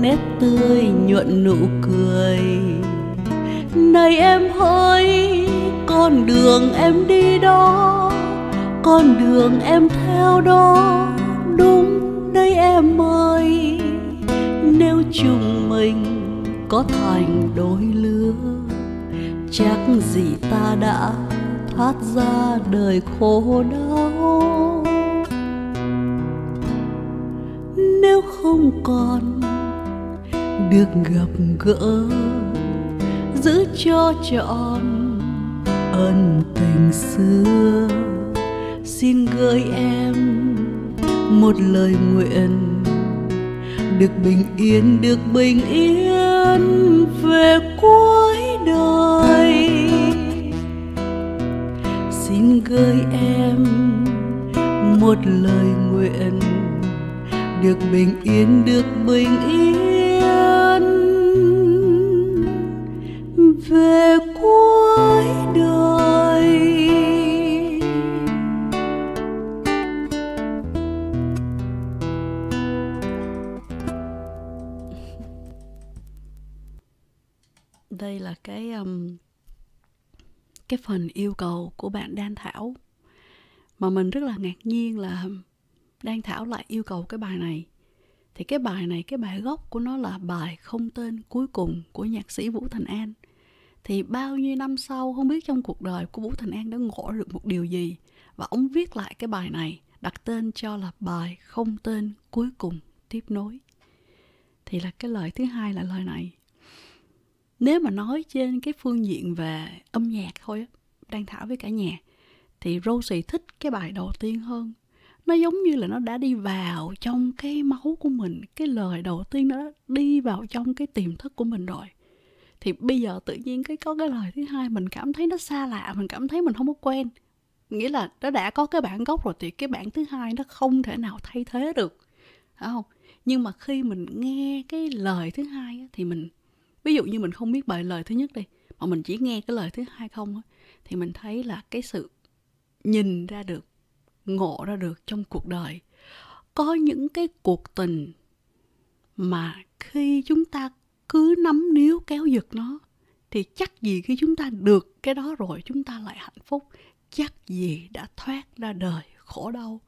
nét tươi nhuận nụ cười này em hỡi con đường em đi đó con đường em theo đó đúng đây em ơi nếu chúng mình có thành đôi lứa chắc gì ta đã thoát ra đời khổ đau nếu không còn được gặp gỡ giữ cho trọn ân tình xưa xin gửi em một lời nguyện được bình yên được bình yên về cuối đời xin gửi em một lời nguyện được bình yên được bình yên về đây là cái um, cái phần yêu cầu của bạn đan thảo mà mình rất là ngạc nhiên là đan thảo lại yêu cầu cái bài này thì cái bài này cái bài gốc của nó là bài không tên cuối cùng của nhạc sĩ vũ thành an thì bao nhiêu năm sau không biết trong cuộc đời của vũ thành an đã ngộ được một điều gì và ông viết lại cái bài này đặt tên cho là bài không tên cuối cùng tiếp nối thì là cái lời thứ hai là lời này nếu mà nói trên cái phương diện về âm nhạc thôi đang thảo với cả nhà thì Rosie thích cái bài đầu tiên hơn nó giống như là nó đã đi vào trong cái máu của mình cái lời đầu tiên nó đi vào trong cái tiềm thức của mình rồi thì bây giờ tự nhiên cái có cái lời thứ hai mình cảm thấy nó xa lạ mình cảm thấy mình không có quen nghĩa là nó đã có cái bản gốc rồi thì cái bản thứ hai nó không thể nào thay thế được phải không nhưng mà khi mình nghe cái lời thứ hai thì mình ví dụ như mình không biết bài lời thứ nhất đi mà mình chỉ nghe cái lời thứ hai không thì mình thấy là cái sự nhìn ra được ngộ ra được trong cuộc đời có những cái cuộc tình mà khi chúng ta cứ nắm níu kéo giật nó thì chắc gì khi chúng ta được cái đó rồi chúng ta lại hạnh phúc chắc gì đã thoát ra đời khổ đau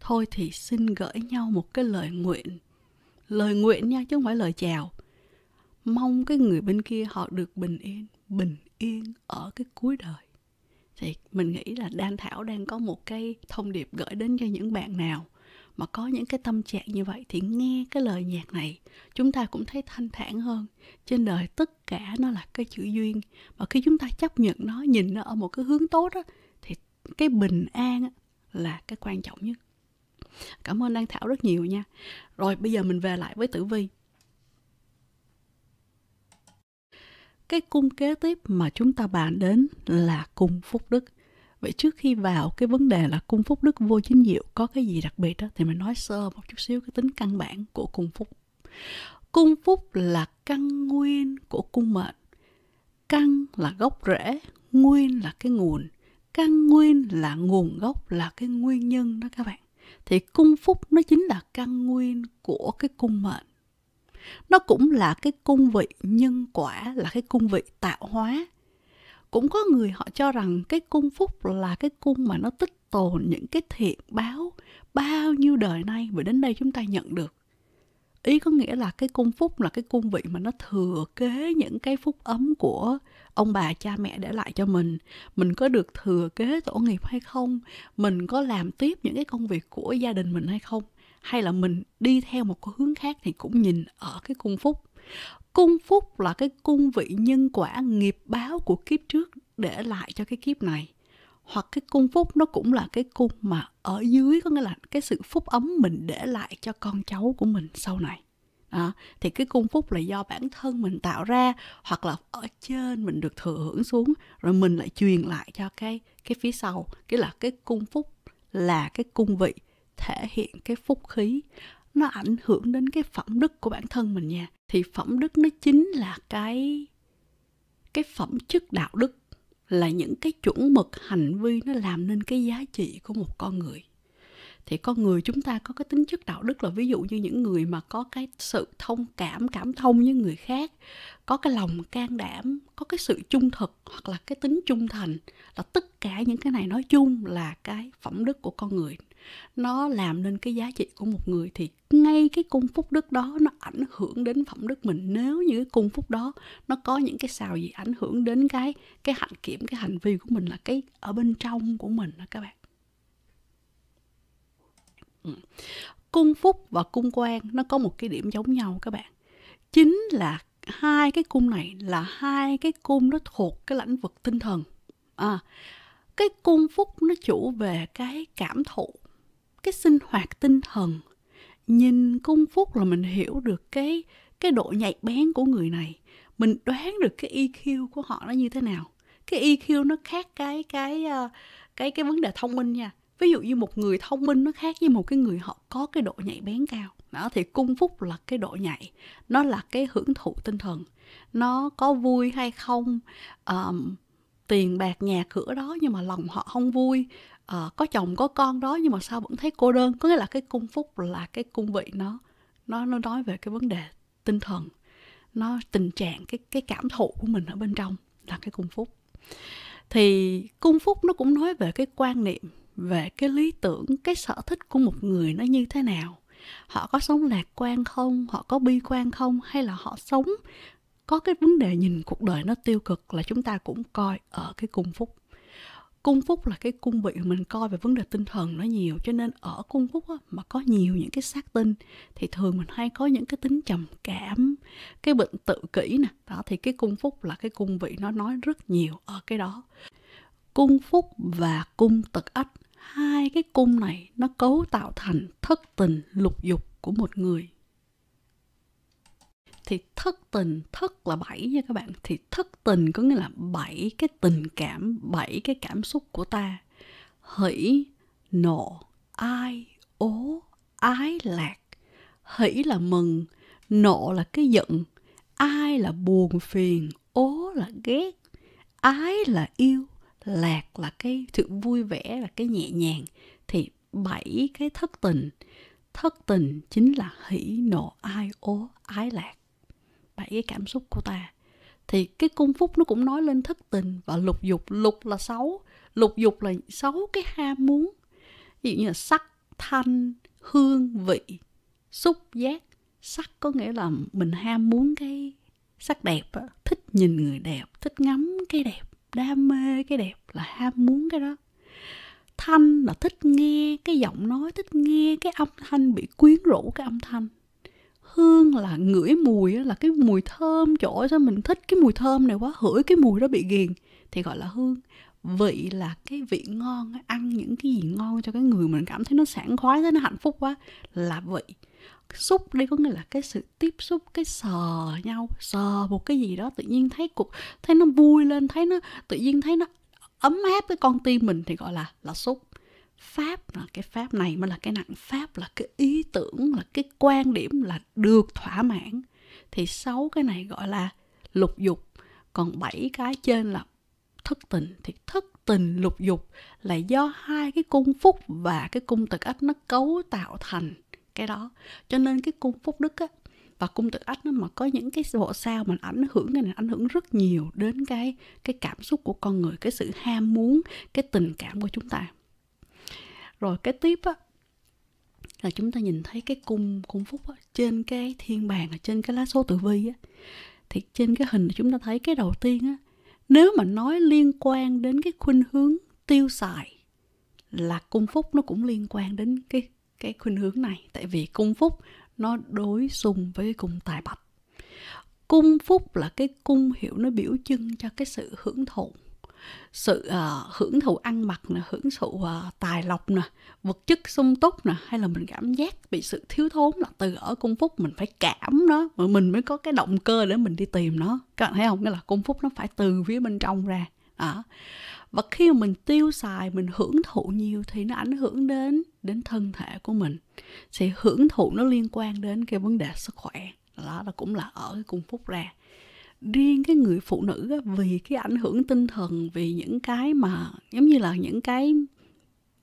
thôi thì xin gửi nhau một cái lời nguyện lời nguyện nha chứ không phải lời chào mong cái người bên kia họ được bình yên bình yên ở cái cuối đời thì mình nghĩ là đan thảo đang có một cái thông điệp gửi đến cho những bạn nào mà có những cái tâm trạng như vậy thì nghe cái lời nhạc này chúng ta cũng thấy thanh thản hơn trên đời tất cả nó là cái chữ duyên và khi chúng ta chấp nhận nó nhìn nó ở một cái hướng tốt đó, thì cái bình an là cái quan trọng nhất cảm ơn đan thảo rất nhiều nha rồi bây giờ mình về lại với tử vi cái cung kế tiếp mà chúng ta bàn đến là cung phúc đức vậy trước khi vào cái vấn đề là cung phúc đức vô chính diệu có cái gì đặc biệt đó thì mình nói sơ một chút xíu cái tính căn bản của cung phúc cung phúc là căn nguyên của cung mệnh căn là gốc rễ nguyên là cái nguồn căn nguyên là nguồn gốc là cái nguyên nhân đó các bạn thì cung phúc nó chính là căn nguyên của cái cung mệnh nó cũng là cái cung vị nhân quả là cái cung vị tạo hóa cũng có người họ cho rằng cái cung phúc là cái cung mà nó tích tồn những cái thiện báo bao nhiêu đời nay và đến đây chúng ta nhận được ý có nghĩa là cái cung phúc là cái cung vị mà nó thừa kế những cái phúc ấm của ông bà cha mẹ để lại cho mình mình có được thừa kế tổ nghiệp hay không mình có làm tiếp những cái công việc của gia đình mình hay không hay là mình đi theo một cái hướng khác thì cũng nhìn ở cái cung phúc cung phúc là cái cung vị nhân quả nghiệp báo của kiếp trước để lại cho cái kiếp này hoặc cái cung phúc nó cũng là cái cung mà ở dưới có nghĩa là cái sự phúc ấm mình để lại cho con cháu của mình sau này đó. thì cái cung phúc là do bản thân mình tạo ra hoặc là ở trên mình được thừa hưởng xuống rồi mình lại truyền lại cho cái cái phía sau cái là cái cung phúc là cái cung vị thể hiện cái phúc khí nó ảnh hưởng đến cái phẩm đức của bản thân mình nha thì phẩm đức nó chính là cái cái phẩm chất đạo đức là những cái chuẩn mực hành vi nó làm nên cái giá trị của một con người thì con người chúng ta có cái tính chất đạo đức là ví dụ như những người mà có cái sự thông cảm cảm thông với người khác có cái lòng can đảm có cái sự trung thực hoặc là cái tính trung thành là tất cả những cái này nói chung là cái phẩm đức của con người nó làm nên cái giá trị của một người thì ngay cái cung phúc đức đó nó ảnh hưởng đến phẩm đức mình nếu như cái cung phúc đó nó có những cái xào gì ảnh hưởng đến cái cái hạnh kiểm cái hành vi của mình là cái ở bên trong của mình đó các bạn ừ. cung phúc và cung quan nó có một cái điểm giống nhau các bạn chính là hai cái cung này là hai cái cung nó thuộc cái lĩnh vực tinh thần à, cái cung phúc nó chủ về cái cảm thụ cái sinh hoạt tinh thần nhìn cung phúc là mình hiểu được cái cái độ nhạy bén của người này mình đoán được cái EQ của họ nó như thế nào cái EQ nó khác cái cái ờ, cái cái vấn đề thông minh nha ví dụ như một người thông minh nó khác với một cái người họ có cái độ nhạy bén cao đó thì cung phúc là cái độ nhạy nó là cái hưởng thụ tinh thần nó có vui hay không um, tiền bạc nhà cửa đó nhưng mà lòng họ không vui uh, có chồng có con đó nhưng mà sao vẫn thấy cô đơn có nghĩa là cái cung phúc là cái cung vị nó nó nó nói về cái vấn đề tinh thần nó tình trạng cái cái cảm thụ của mình ở bên trong là cái cung phúc thì cung phúc nó cũng nói về cái quan niệm về cái lý tưởng cái sở thích của một người nó như thế nào họ có sống lạc quan không họ có bi quan không hay là họ sống có cái vấn đề nhìn cuộc đời nó tiêu cực là chúng ta cũng coi ở cái cung phúc cung phúc là cái cung vị mình coi về vấn đề tinh thần nó nhiều cho nên ở cung phúc á, mà có nhiều những cái sát tinh thì thường mình hay có những cái tính trầm cảm cái bệnh tự kỷ nè đó thì cái cung phúc là cái cung vị nó nói rất nhiều ở cái đó cung phúc và cung tật ách hai cái cung này nó cấu tạo thành thất tình lục dục của một người thì thất tình thất là bảy nha các bạn thì thất tình có nghĩa là bảy cái tình cảm bảy cái cảm xúc của ta hỷ nộ ai ố ái lạc hỷ là mừng nộ là cái giận ai là buồn phiền ố là ghét ái là yêu lạc là cái sự vui vẻ là cái nhẹ nhàng thì bảy cái thất tình thất tình chính là hỷ nộ ai ố ái lạc bậy cái cảm xúc của ta thì cái cung phúc nó cũng nói lên thất tình và lục dục lục là xấu lục dục là xấu cái ham muốn ví dụ như là sắc thanh hương vị xúc giác sắc có nghĩa là mình ham muốn cái sắc đẹp đó. thích nhìn người đẹp thích ngắm cái đẹp đam mê cái đẹp là ham muốn cái đó thanh là thích nghe cái giọng nói thích nghe cái âm thanh bị quyến rũ cái âm thanh hương là ngửi mùi là cái mùi thơm chỗ sao mình thích cái mùi thơm này quá hửi cái mùi đó bị ghiền thì gọi là hương vị là cái vị ngon ăn những cái gì ngon cho cái người mình cảm thấy nó sảng khoái thấy nó hạnh phúc quá là vị xúc đây có nghĩa là cái sự tiếp xúc cái sờ nhau sờ một cái gì đó tự nhiên thấy cục thấy nó vui lên thấy nó tự nhiên thấy nó ấm áp cái con tim mình thì gọi là là xúc pháp là cái pháp này mới là cái nặng pháp là cái ý tưởng là cái quan điểm là được thỏa mãn thì sáu cái này gọi là lục dục còn bảy cái trên là thất tình thì thất tình lục dục là do hai cái cung phúc và cái cung tự ách nó cấu tạo thành cái đó cho nên cái cung phúc đức á và cung tự ách nó mà có những cái bộ sao mà ảnh hưởng cái này ảnh hưởng rất nhiều đến cái cái cảm xúc của con người cái sự ham muốn cái tình cảm của chúng ta rồi cái tiếp á là chúng ta nhìn thấy cái cung cung phúc á, trên cái thiên bàn trên cái lá số tử vi á thì trên cái hình chúng ta thấy cái đầu tiên á nếu mà nói liên quan đến cái khuynh hướng tiêu xài là cung phúc nó cũng liên quan đến cái cái khuynh hướng này tại vì cung phúc nó đối xung với cung tài bạch cung phúc là cái cung hiệu nó biểu trưng cho cái sự hưởng thụ sự uh, hưởng thụ ăn mặc nè hưởng thụ uh, tài lộc nè vật chất sung túc nè hay là mình cảm giác bị sự thiếu thốn là từ ở cung phúc mình phải cảm nó mà mình mới có cái động cơ để mình đi tìm nó các bạn thấy không nghĩa là cung phúc nó phải từ phía bên trong ra à. và khi mà mình tiêu xài mình hưởng thụ nhiều thì nó ảnh hưởng đến đến thân thể của mình sẽ hưởng thụ nó liên quan đến cái vấn đề sức khỏe đó là cũng là ở cái cung phúc ra riêng cái người phụ nữ vì cái ảnh hưởng tinh thần vì những cái mà giống như là những cái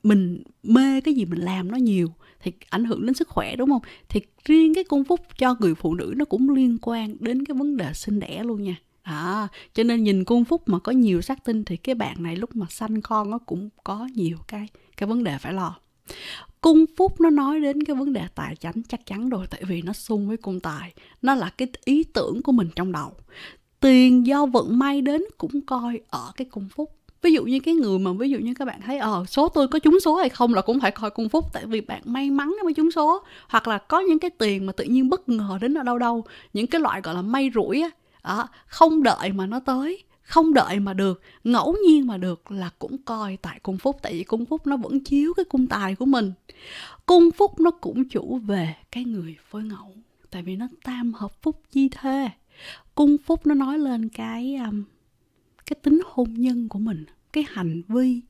mình mê cái gì mình làm nó nhiều thì ảnh hưởng đến sức khỏe đúng không thì riêng cái cung phúc cho người phụ nữ nó cũng liên quan đến cái vấn đề sinh đẻ luôn nha à, cho nên nhìn cung phúc mà có nhiều sát tinh thì cái bạn này lúc mà sanh con nó cũng có nhiều cái cái vấn đề phải lo cung phúc nó nói đến cái vấn đề tài chánh chắc chắn rồi tại vì nó xung với cung tài nó là cái ý tưởng của mình trong đầu tiền do vận may đến cũng coi ở cái cung phúc ví dụ như cái người mà ví dụ như các bạn thấy ờ số tôi có trúng số hay không là cũng phải coi cung phúc tại vì bạn may mắn mới trúng số hoặc là có những cái tiền mà tự nhiên bất ngờ đến ở đâu đâu những cái loại gọi là may rủi á không đợi mà nó tới không đợi mà được ngẫu nhiên mà được là cũng coi tại cung phúc tại vì cung phúc nó vẫn chiếu cái cung tài của mình cung phúc nó cũng chủ về cái người phối ngẫu tại vì nó tam hợp phúc chi thê cung phúc nó nói lên cái um, cái tính hôn nhân của mình cái hành vi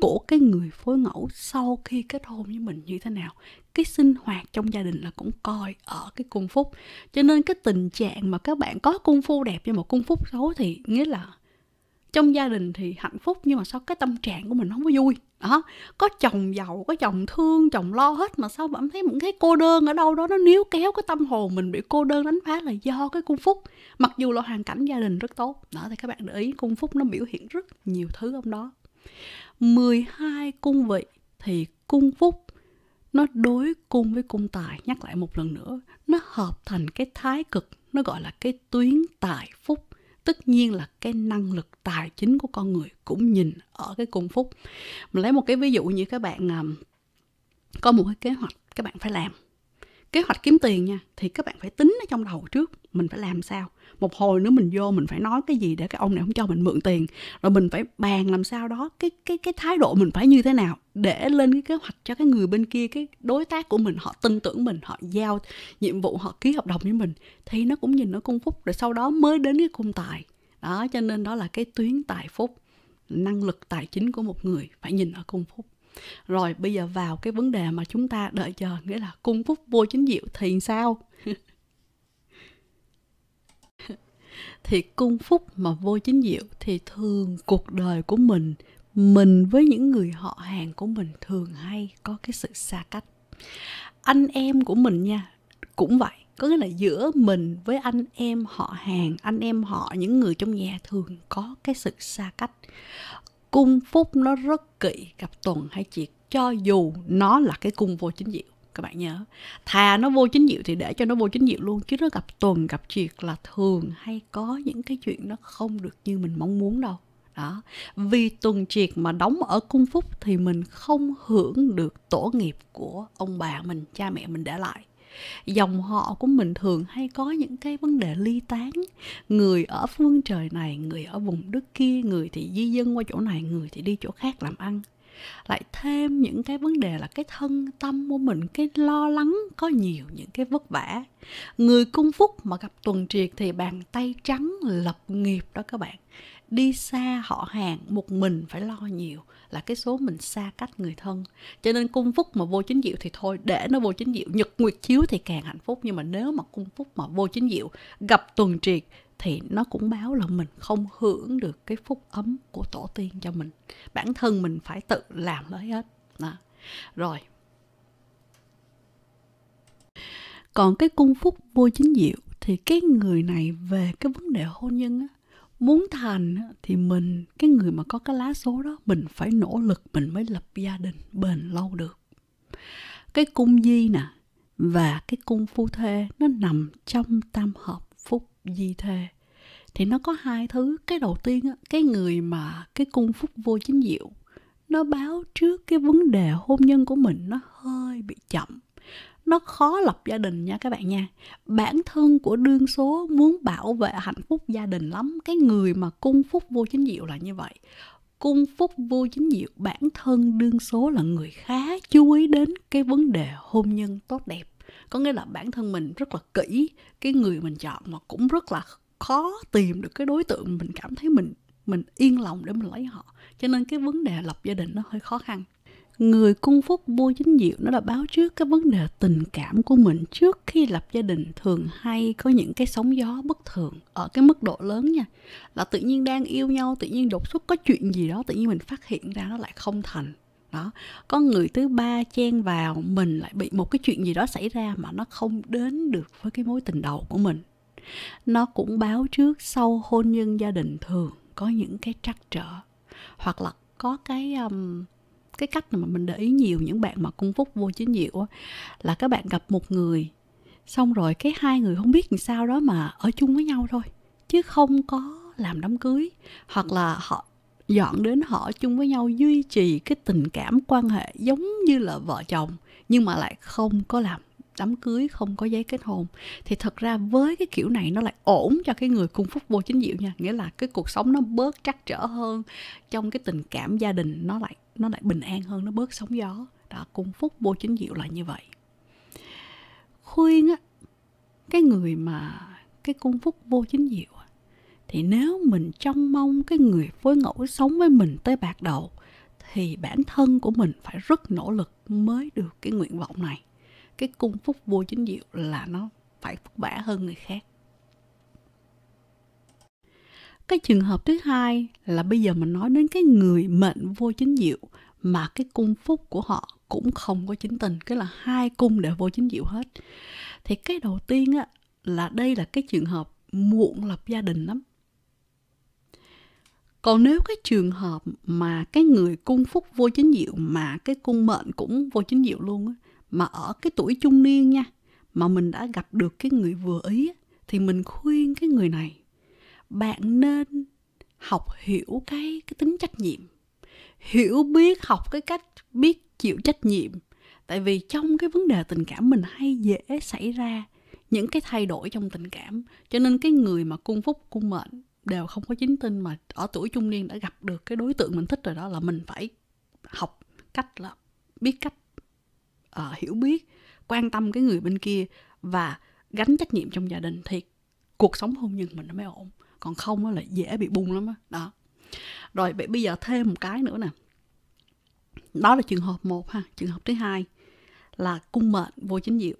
của cái người phối ngẫu sau khi kết hôn với mình như thế nào cái sinh hoạt trong gia đình là cũng coi ở cái cung phúc cho nên cái tình trạng mà các bạn có cung phu đẹp nhưng mà cung phúc xấu thì nghĩa là trong gia đình thì hạnh phúc nhưng mà sao cái tâm trạng của mình không có vui đó có chồng giàu có chồng thương chồng lo hết mà sao vẫn thấy mình cái cô đơn ở đâu đó nó níu kéo cái tâm hồn mình bị cô đơn đánh phá là do cái cung phúc mặc dù là hoàn cảnh gia đình rất tốt đó thì các bạn để ý cung phúc nó biểu hiện rất nhiều thứ trong đó 12 cung vị thì cung phúc nó đối cung với cung tài nhắc lại một lần nữa nó hợp thành cái thái cực nó gọi là cái tuyến tài phúc tất nhiên là cái năng lực tài chính của con người cũng nhìn ở cái cung phúc mình lấy một cái ví dụ như các bạn à, có một cái kế hoạch các bạn phải làm kế hoạch kiếm tiền nha thì các bạn phải tính ở trong đầu trước mình phải làm sao một hồi nữa mình vô mình phải nói cái gì để cái ông này không cho mình mượn tiền rồi mình phải bàn làm sao đó cái cái cái thái độ mình phải như thế nào để lên cái kế hoạch cho cái người bên kia cái đối tác của mình họ tin tưởng mình họ giao nhiệm vụ họ ký hợp đồng với mình thì nó cũng nhìn nó cung phúc rồi sau đó mới đến cái cung tài đó cho nên đó là cái tuyến tài phúc năng lực tài chính của một người phải nhìn ở cung phúc rồi bây giờ vào cái vấn đề mà chúng ta đợi chờ nghĩa là cung phúc vô chính diệu thì sao thì cung phúc mà vô chính diệu thì thường cuộc đời của mình mình với những người họ hàng của mình thường hay có cái sự xa cách anh em của mình nha cũng vậy có nghĩa là giữa mình với anh em họ hàng anh em họ những người trong nhà thường có cái sự xa cách cung phúc nó rất kỵ gặp tuần hay triệt cho dù nó là cái cung vô chính diệu các bạn nhớ thà nó vô chính diệu thì để cho nó vô chính diệu luôn chứ nó gặp tuần gặp triệt là thường hay có những cái chuyện nó không được như mình mong muốn đâu đó vì tuần triệt mà đóng ở cung phúc thì mình không hưởng được tổ nghiệp của ông bà mình cha mẹ mình để lại dòng họ của mình thường hay có những cái vấn đề ly tán người ở phương trời này người ở vùng đất kia người thì di dân qua chỗ này người thì đi chỗ khác làm ăn lại thêm những cái vấn đề là cái thân tâm của mình cái lo lắng có nhiều những cái vất vả người cung phúc mà gặp tuần triệt thì bàn tay trắng lập nghiệp đó các bạn đi xa họ hàng một mình phải lo nhiều là cái số mình xa cách người thân cho nên cung phúc mà vô chính diệu thì thôi để nó vô chính diệu nhật nguyệt chiếu thì càng hạnh phúc nhưng mà nếu mà cung phúc mà vô chính diệu gặp tuần triệt thì nó cũng báo là mình không hưởng được cái phúc ấm của tổ tiên cho mình bản thân mình phải tự làm lấy hết đó. rồi còn cái cung phúc vô chính diệu thì cái người này về cái vấn đề hôn nhân á muốn thành thì mình cái người mà có cái lá số đó mình phải nỗ lực mình mới lập gia đình bền lâu được cái cung di nè và cái cung phu thê nó nằm trong tam hợp phúc di thê thì nó có hai thứ cái đầu tiên á, cái người mà cái cung phúc vô chính diệu nó báo trước cái vấn đề hôn nhân của mình nó hơi bị chậm nó khó lập gia đình nha các bạn nha bản thân của đương số muốn bảo vệ hạnh phúc gia đình lắm cái người mà cung phúc vô chính diệu là như vậy cung phúc vô chính diệu bản thân đương số là người khá chú ý đến cái vấn đề hôn nhân tốt đẹp có nghĩa là bản thân mình rất là kỹ cái người mình chọn mà cũng rất là khó tìm được cái đối tượng mình cảm thấy mình mình yên lòng để mình lấy họ cho nên cái vấn đề lập gia đình nó hơi khó khăn người cung phúc vua chính diệu nó là báo trước cái vấn đề tình cảm của mình trước khi lập gia đình thường hay có những cái sóng gió bất thường ở cái mức độ lớn nha là tự nhiên đang yêu nhau tự nhiên đột xuất có chuyện gì đó tự nhiên mình phát hiện ra nó lại không thành đó có người thứ ba chen vào mình lại bị một cái chuyện gì đó xảy ra mà nó không đến được với cái mối tình đầu của mình nó cũng báo trước sau hôn nhân gia đình thường có những cái trắc trở hoặc là có cái um, cái cách mà mình để ý nhiều những bạn mà cung phúc vô chính diệu là các bạn gặp một người xong rồi cái hai người không biết làm sao đó mà ở chung với nhau thôi chứ không có làm đám cưới hoặc là họ dọn đến họ chung với nhau duy trì cái tình cảm quan hệ giống như là vợ chồng nhưng mà lại không có làm đám cưới không có giấy kết hôn thì thật ra với cái kiểu này nó lại ổn cho cái người cung phúc vô chính diệu nha nghĩa là cái cuộc sống nó bớt trắc trở hơn trong cái tình cảm gia đình nó lại nó lại bình an hơn nó bớt sóng gió đó cung phúc vô chính diệu là như vậy khuyên á cái người mà cái cung phúc vô chính diệu thì nếu mình trông mong cái người phối ngẫu sống với mình tới bạc đầu thì bản thân của mình phải rất nỗ lực mới được cái nguyện vọng này cái cung phúc vô chính diệu là nó phải vất vả hơn người khác cái trường hợp thứ hai là bây giờ mình nói đến cái người mệnh vô chính diệu mà cái cung phúc của họ cũng không có chính tình cái là hai cung đều vô chính diệu hết thì cái đầu tiên á là đây là cái trường hợp muộn lập gia đình lắm còn nếu cái trường hợp mà cái người cung phúc vô chính diệu mà cái cung mệnh cũng vô chính diệu luôn á mà ở cái tuổi trung niên nha mà mình đã gặp được cái người vừa ý thì mình khuyên cái người này bạn nên học hiểu cái cái tính trách nhiệm hiểu biết học cái cách biết chịu trách nhiệm tại vì trong cái vấn đề tình cảm mình hay dễ xảy ra những cái thay đổi trong tình cảm cho nên cái người mà cung phúc cung mệnh đều không có chính tin mà ở tuổi trung niên đã gặp được cái đối tượng mình thích rồi đó là mình phải học cách là biết cách uh, hiểu biết quan tâm cái người bên kia và gánh trách nhiệm trong gia đình thì cuộc sống hôn nhân mình nó mới ổn còn không là dễ bị bung lắm đó. đó rồi vậy bây giờ thêm một cái nữa nè đó là trường hợp một ha trường hợp thứ hai là cung mệnh vô chính diệu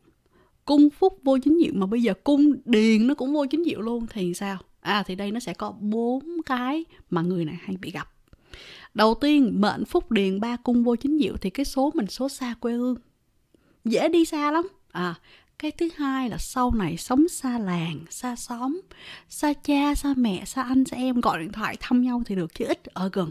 cung phúc vô chính diệu mà bây giờ cung điền nó cũng vô chính diệu luôn thì sao à thì đây nó sẽ có bốn cái mà người này hay bị gặp đầu tiên mệnh phúc điền ba cung vô chính diệu thì cái số mình số xa quê hương dễ đi xa lắm à cái thứ hai là sau này sống xa làng xa xóm xa cha xa mẹ xa anh xa em gọi điện thoại thăm nhau thì được chứ ít ở gần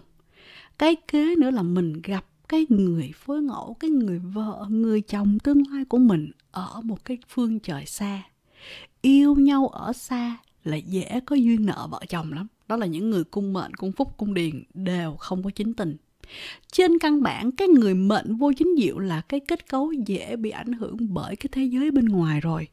cái kế nữa là mình gặp cái người phối ngẫu cái người vợ người chồng tương lai của mình ở một cái phương trời xa yêu nhau ở xa là dễ có duyên nợ vợ chồng lắm đó là những người cung mệnh cung phúc cung điền đều không có chính tình trên căn bản cái người mệnh vô chính diệu là cái kết cấu dễ bị ảnh hưởng bởi cái thế giới bên ngoài rồi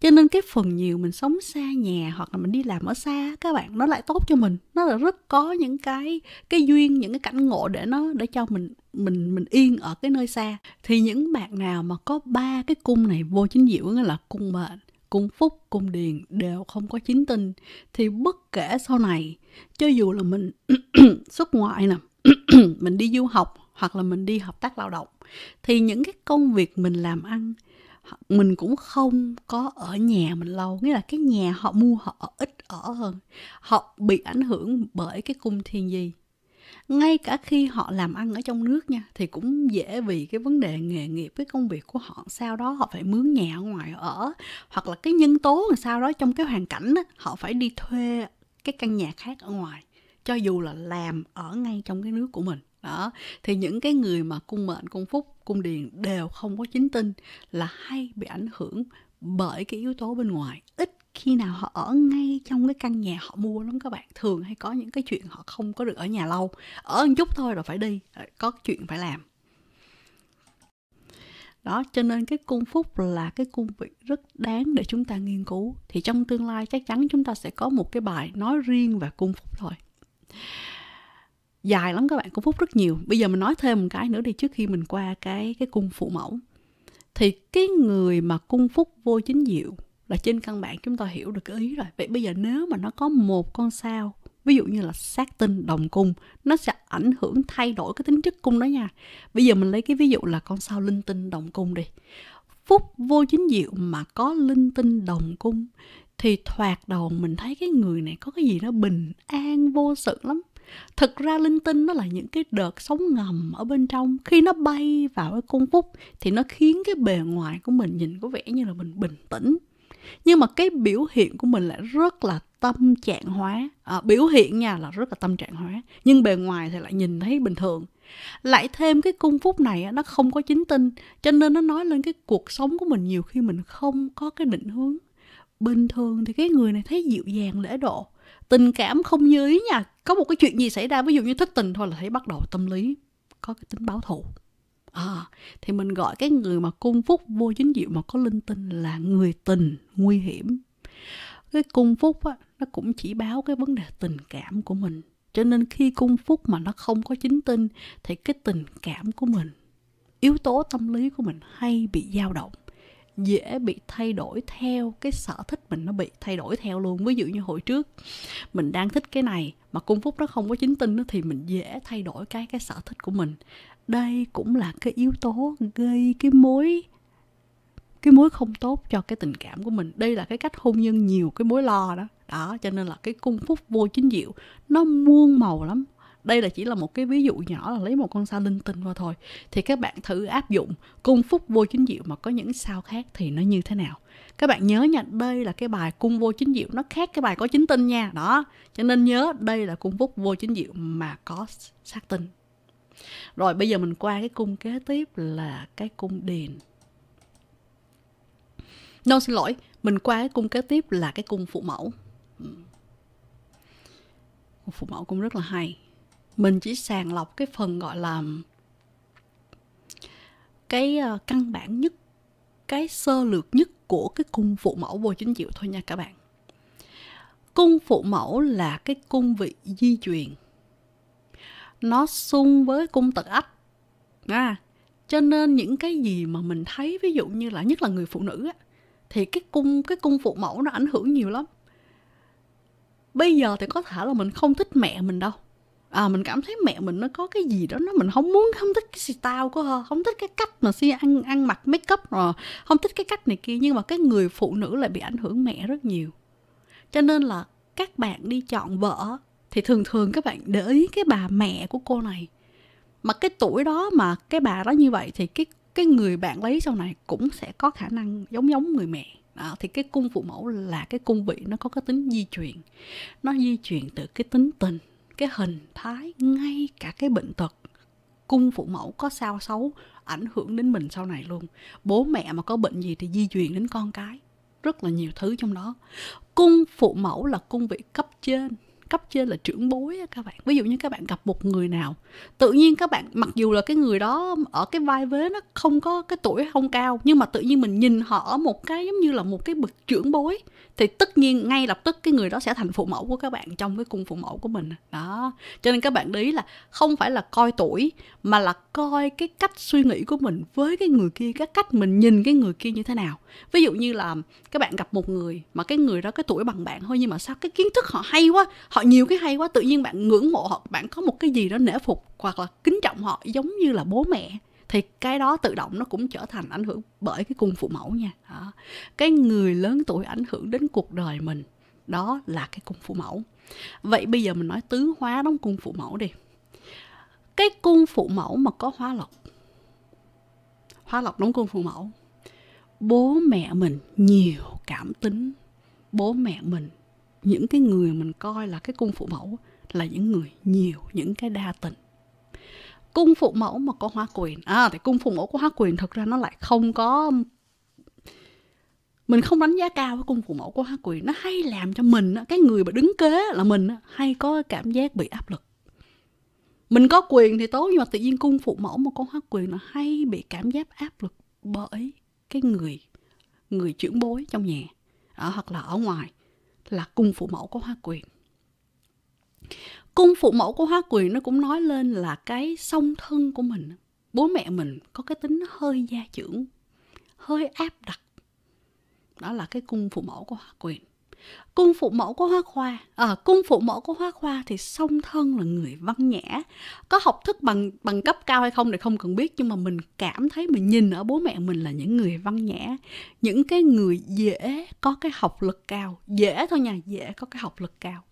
cho nên cái phần nhiều mình sống xa nhà hoặc là mình đi làm ở xa các bạn nó lại tốt cho mình nó là rất có những cái cái duyên những cái cảnh ngộ để nó để cho mình mình mình yên ở cái nơi xa thì những bạn nào mà có ba cái cung này vô chính diệu nghĩa là cung mệnh cung phúc cung điền đều không có chính tinh thì bất kể sau này cho dù là mình xuất ngoại nè mình đi du học hoặc là mình đi hợp tác lao động thì những cái công việc mình làm ăn mình cũng không có ở nhà mình lâu nghĩa là cái nhà họ mua họ ít ở hơn họ bị ảnh hưởng bởi cái cung thiên gì ngay cả khi họ làm ăn ở trong nước nha thì cũng dễ vì cái vấn đề nghề nghiệp với công việc của họ sau đó họ phải mướn nhà ở ngoài ở hoặc là cái nhân tố làm sao đó trong cái hoàn cảnh đó, họ phải đi thuê cái căn nhà khác ở ngoài cho dù là làm ở ngay trong cái nước của mình đó thì những cái người mà cung mệnh cung phúc cung điền đều không có chính tinh là hay bị ảnh hưởng bởi cái yếu tố bên ngoài ít khi nào họ ở ngay trong cái căn nhà họ mua lắm các bạn thường hay có những cái chuyện họ không có được ở nhà lâu ở một chút thôi rồi phải đi có chuyện phải làm đó cho nên cái cung phúc là cái cung vị rất đáng để chúng ta nghiên cứu thì trong tương lai chắc chắn chúng ta sẽ có một cái bài nói riêng về cung phúc thôi dài lắm các bạn cung phúc rất nhiều bây giờ mình nói thêm một cái nữa đi trước khi mình qua cái cái cung phụ mẫu thì cái người mà cung phúc vô chính diệu là trên căn bản chúng ta hiểu được cái ý rồi vậy bây giờ nếu mà nó có một con sao ví dụ như là sát tinh đồng cung nó sẽ ảnh hưởng thay đổi cái tính chất cung đó nha bây giờ mình lấy cái ví dụ là con sao linh tinh đồng cung đi phúc vô chính diệu mà có linh tinh đồng cung thì thoạt đầu mình thấy cái người này có cái gì nó bình an vô sự lắm thực ra linh tinh nó là những cái đợt sóng ngầm ở bên trong khi nó bay vào cái cung phúc thì nó khiến cái bề ngoài của mình nhìn có vẻ như là mình bình tĩnh nhưng mà cái biểu hiện của mình lại rất là tâm trạng hóa à, biểu hiện nha là rất là tâm trạng hóa nhưng bề ngoài thì lại nhìn thấy bình thường lại thêm cái cung phúc này nó không có chính tinh cho nên nó nói lên cái cuộc sống của mình nhiều khi mình không có cái định hướng bình thường thì cái người này thấy dịu dàng lễ độ tình cảm không như ý nha có một cái chuyện gì xảy ra ví dụ như thất tình thôi là thấy bắt đầu tâm lý có cái tính báo thù à, thì mình gọi cái người mà cung phúc vô chính diệu mà có linh tinh là người tình nguy hiểm cái cung phúc á, nó cũng chỉ báo cái vấn đề tình cảm của mình cho nên khi cung phúc mà nó không có chính tinh thì cái tình cảm của mình yếu tố tâm lý của mình hay bị dao động dễ bị thay đổi theo cái sở thích mình nó bị thay đổi theo luôn ví dụ như hồi trước mình đang thích cái này mà cung phúc nó không có chính tinh thì mình dễ thay đổi cái cái sở thích của mình đây cũng là cái yếu tố gây cái mối cái mối không tốt cho cái tình cảm của mình đây là cái cách hôn nhân nhiều cái mối lo đó đó cho nên là cái cung phúc vô chính diệu nó muôn màu lắm đây là chỉ là một cái ví dụ nhỏ là lấy một con sao linh tinh vào thôi thì các bạn thử áp dụng cung phúc vô chính diệu mà có những sao khác thì nó như thế nào các bạn nhớ nha đây là cái bài cung vô chính diệu nó khác cái bài có chính tinh nha đó cho nên nhớ đây là cung phúc vô chính diệu mà có sát tinh rồi bây giờ mình qua cái cung kế tiếp là cái cung điền no xin lỗi mình qua cái cung kế tiếp là cái cung phụ mẫu ừ. cung phụ mẫu cũng rất là hay mình chỉ sàng lọc cái phần gọi là cái ờ, căn bản nhất cái sơ lược nhất của cái cung phụ mẫu vô chính diệu thôi nha các bạn cung phụ mẫu là cái cung vị di truyền nó xung với cung tật ách à, cho nên những cái gì mà mình thấy ví dụ như là nhất là người phụ nữ á, thì cái cung cái cung phụ mẫu nó ảnh hưởng nhiều lắm bây giờ thì có thể là mình không thích mẹ mình đâu à mình cảm thấy mẹ mình nó có cái gì đó nó mình không muốn không thích cái style của her không thích cái cách mà xi ăn ăn mặc make up rồi không thích cái cách này kia nhưng mà cái người phụ nữ lại bị ảnh hưởng mẹ rất nhiều cho nên là các bạn đi chọn vợ thì thường thường các bạn để ý cái bà mẹ của cô này mà cái tuổi đó mà cái bà đó như vậy thì cái cái người bạn lấy sau này cũng sẽ có khả năng giống giống người mẹ đó, thì cái cung phụ mẫu là cái cung vị nó có cái tính di truyền nó di truyền từ cái tính tình cái hình thái ngay cả cái bệnh tật cung phụ mẫu có sao xấu ảnh hưởng đến mình sau này luôn bố mẹ mà có bệnh gì thì di truyền đến con cái rất là nhiều thứ trong đó cung phụ mẫu là cung vị cấp trên cấp trên là trưởng bối á các bạn ví dụ như các bạn gặp một người nào tự nhiên các bạn mặc dù là cái người đó ở cái vai vế nó không có cái tuổi không cao nhưng mà tự nhiên mình nhìn họ ở một cái giống như là một cái bậc trưởng bối thì tất nhiên ngay lập tức cái người đó sẽ thành phụ mẫu của các bạn trong cái cung phụ mẫu của mình đó cho nên các bạn ý là không phải là coi tuổi mà là coi cái cách suy nghĩ của mình với cái người kia cái cách mình nhìn cái người kia như thế nào ví dụ như là các bạn gặp một người mà cái người đó cái tuổi bằng bạn thôi nhưng mà sao cái kiến thức họ hay quá họ nhiều cái hay quá tự nhiên bạn ngưỡng mộ họ bạn có một cái gì đó nể phục hoặc là kính trọng họ giống như là bố mẹ thì cái đó tự động nó cũng trở thành ảnh hưởng bởi cái cung phụ mẫu nha đó. cái người lớn tuổi ảnh hưởng đến cuộc đời mình đó là cái cung phụ mẫu vậy bây giờ mình nói tứ hóa đóng cung phụ mẫu đi cái cung phụ mẫu mà có hóa lộc hóa lộc đóng cung phụ mẫu bố mẹ mình nhiều cảm tính bố mẹ mình những cái người mình coi là cái cung phụ mẫu là những người nhiều những cái đa tình cung phụ mẫu mà có hóa quyền à thì cung phụ mẫu có hóa quyền thực ra nó lại không có mình không đánh giá cao cái cung phụ mẫu có hóa quyền nó hay làm cho mình cái người mà đứng kế là mình hay có cảm giác bị áp lực mình có quyền thì tốt nhưng mà tự nhiên cung phụ mẫu mà có hóa quyền nó hay bị cảm giác áp lực bởi cái người người trưởng bối trong nhà ở à, hoặc là ở ngoài là cung phụ mẫu có hóa quyền cung phụ mẫu của hóa quyền nó cũng nói lên là cái song thân của mình bố mẹ mình có cái tính hơi gia trưởng hơi áp đặt đó là cái cung phụ mẫu của hóa quyền cung phụ mẫu của hóa khoa à, cung phụ mẫu của hóa khoa thì song thân là người văn nhã có học thức bằng bằng cấp cao hay không thì không cần biết nhưng mà mình cảm thấy mình nhìn ở bố mẹ mình là những người văn nhã những cái người dễ có cái học lực cao dễ thôi nha dễ có cái học lực cao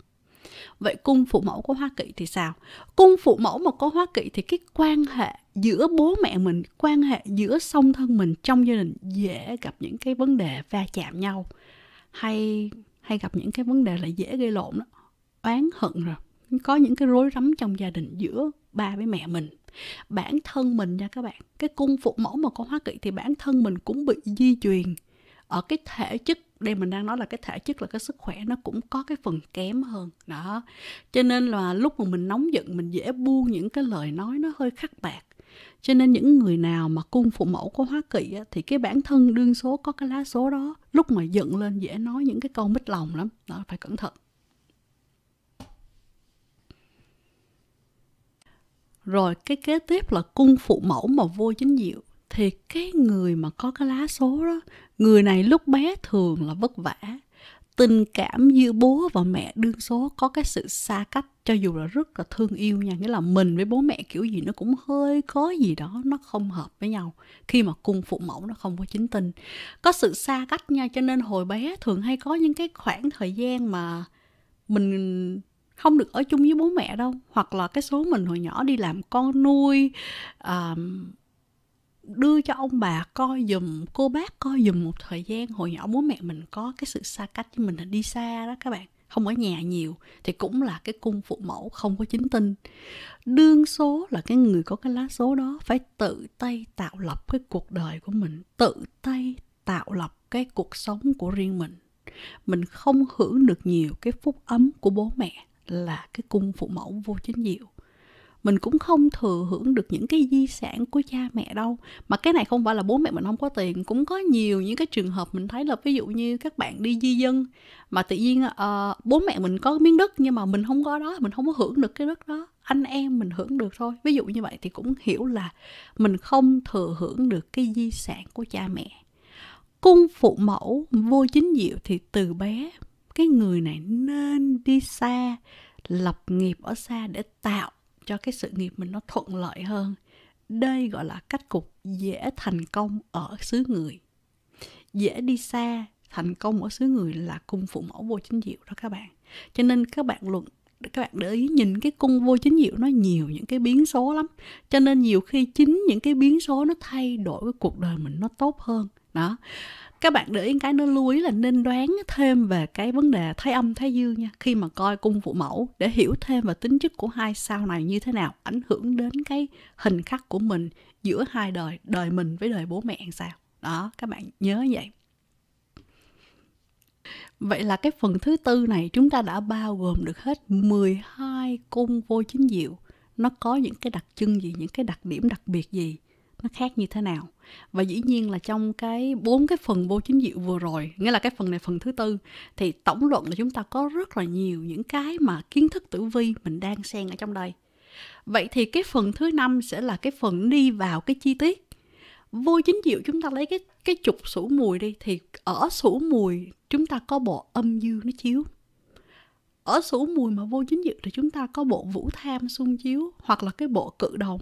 Vậy cung phụ mẫu của Hoa Kỳ thì sao? Cung phụ mẫu mà có Hoa Kỳ thì cái quan hệ giữa bố mẹ mình, quan hệ giữa song thân mình trong gia đình dễ gặp những cái vấn đề va chạm nhau hay hay gặp những cái vấn đề là dễ gây lộn đó, oán hận rồi có những cái rối rắm trong gia đình giữa ba với mẹ mình bản thân mình nha các bạn cái cung phụ mẫu mà có hóa kỵ thì bản thân mình cũng bị di truyền ở cái thể chất đây mình đang nói là cái thể chất là cái sức khỏe nó cũng có cái phần kém hơn đó cho nên là lúc mà mình nóng giận mình dễ buông những cái lời nói nó hơi khắc bạc cho nên những người nào mà cung phụ mẫu của hóa kỵ á, thì cái bản thân đương số có cái lá số đó lúc mà giận lên dễ nói những cái câu mít lòng lắm đó phải cẩn thận rồi cái kế tiếp là cung phụ mẫu mà vô chính diệu thì cái người mà có cái lá số đó người này lúc bé thường là vất vả tình cảm giữa bố và mẹ đương số có cái sự xa cách cho dù là rất là thương yêu nha nghĩa là mình với bố mẹ kiểu gì nó cũng hơi có gì đó nó không hợp với nhau khi mà cung phụ mẫu nó không có chính tình có sự xa cách nha cho nên hồi bé thường hay có những cái khoảng thời gian mà mình không được ở chung với bố mẹ đâu hoặc là cái số mình hồi nhỏ đi làm con nuôi uh, đưa cho ông bà coi dùm cô bác coi dùm một thời gian hồi nhỏ bố mẹ mình có cái sự xa cách với mình là đi xa đó các bạn không ở nhà nhiều thì cũng là cái cung phụ mẫu không có chính tinh đương số là cái người có cái lá số đó phải tự tay tạo lập cái cuộc đời của mình tự tay tạo lập cái cuộc sống của riêng mình mình không hưởng được nhiều cái phúc ấm của bố mẹ là cái cung phụ mẫu vô chính diệu mình cũng không thừa hưởng được những cái di sản của cha mẹ đâu mà cái này không phải là bố mẹ mình không có tiền cũng có nhiều những cái trường hợp mình thấy là ví dụ như các bạn đi di dân mà tự nhiên uh, bố mẹ mình có miếng đất nhưng mà mình không có đó mình không có hưởng được cái đất đó anh em mình hưởng được thôi ví dụ như vậy thì cũng hiểu là mình không thừa hưởng được cái di sản của cha mẹ cung phụ mẫu vô chính diệu thì từ bé cái người này nên đi xa lập nghiệp ở xa để tạo cho cái sự nghiệp mình nó thuận lợi hơn đây gọi là cách cục dễ thành công ở xứ người dễ đi xa thành công ở xứ người là cung phụ mẫu vô chính diệu đó các bạn cho nên các bạn luận các bạn để ý nhìn cái cung vô chính diệu nó nhiều những cái biến số lắm cho nên nhiều khi chính những cái biến số nó thay đổi cái cuộc đời mình nó tốt hơn đó các bạn để ý cái nó lưu ý là nên đoán thêm về cái vấn đề thái âm thái dương nha khi mà coi cung phụ mẫu để hiểu thêm về tính chất của hai sao này như thế nào ảnh hưởng đến cái hình khắc của mình giữa hai đời đời mình với đời bố mẹ sao đó các bạn nhớ vậy Vậy là cái phần thứ tư này chúng ta đã bao gồm được hết 12 cung vô chính diệu. Nó có những cái đặc trưng gì, những cái đặc điểm đặc biệt gì, nó khác như thế nào. Và dĩ nhiên là trong cái bốn cái phần vô chính diệu vừa rồi, nghĩa là cái phần này phần thứ tư, thì tổng luận là chúng ta có rất là nhiều những cái mà kiến thức tử vi mình đang xen ở trong đây. Vậy thì cái phần thứ năm sẽ là cái phần đi vào cái chi tiết vô chính diệu chúng ta lấy cái cái trục sủ mùi đi thì ở sủ mùi chúng ta có bộ âm dương nó chiếu ở sủ mùi mà vô chính diệu thì chúng ta có bộ vũ tham xung chiếu hoặc là cái bộ cự động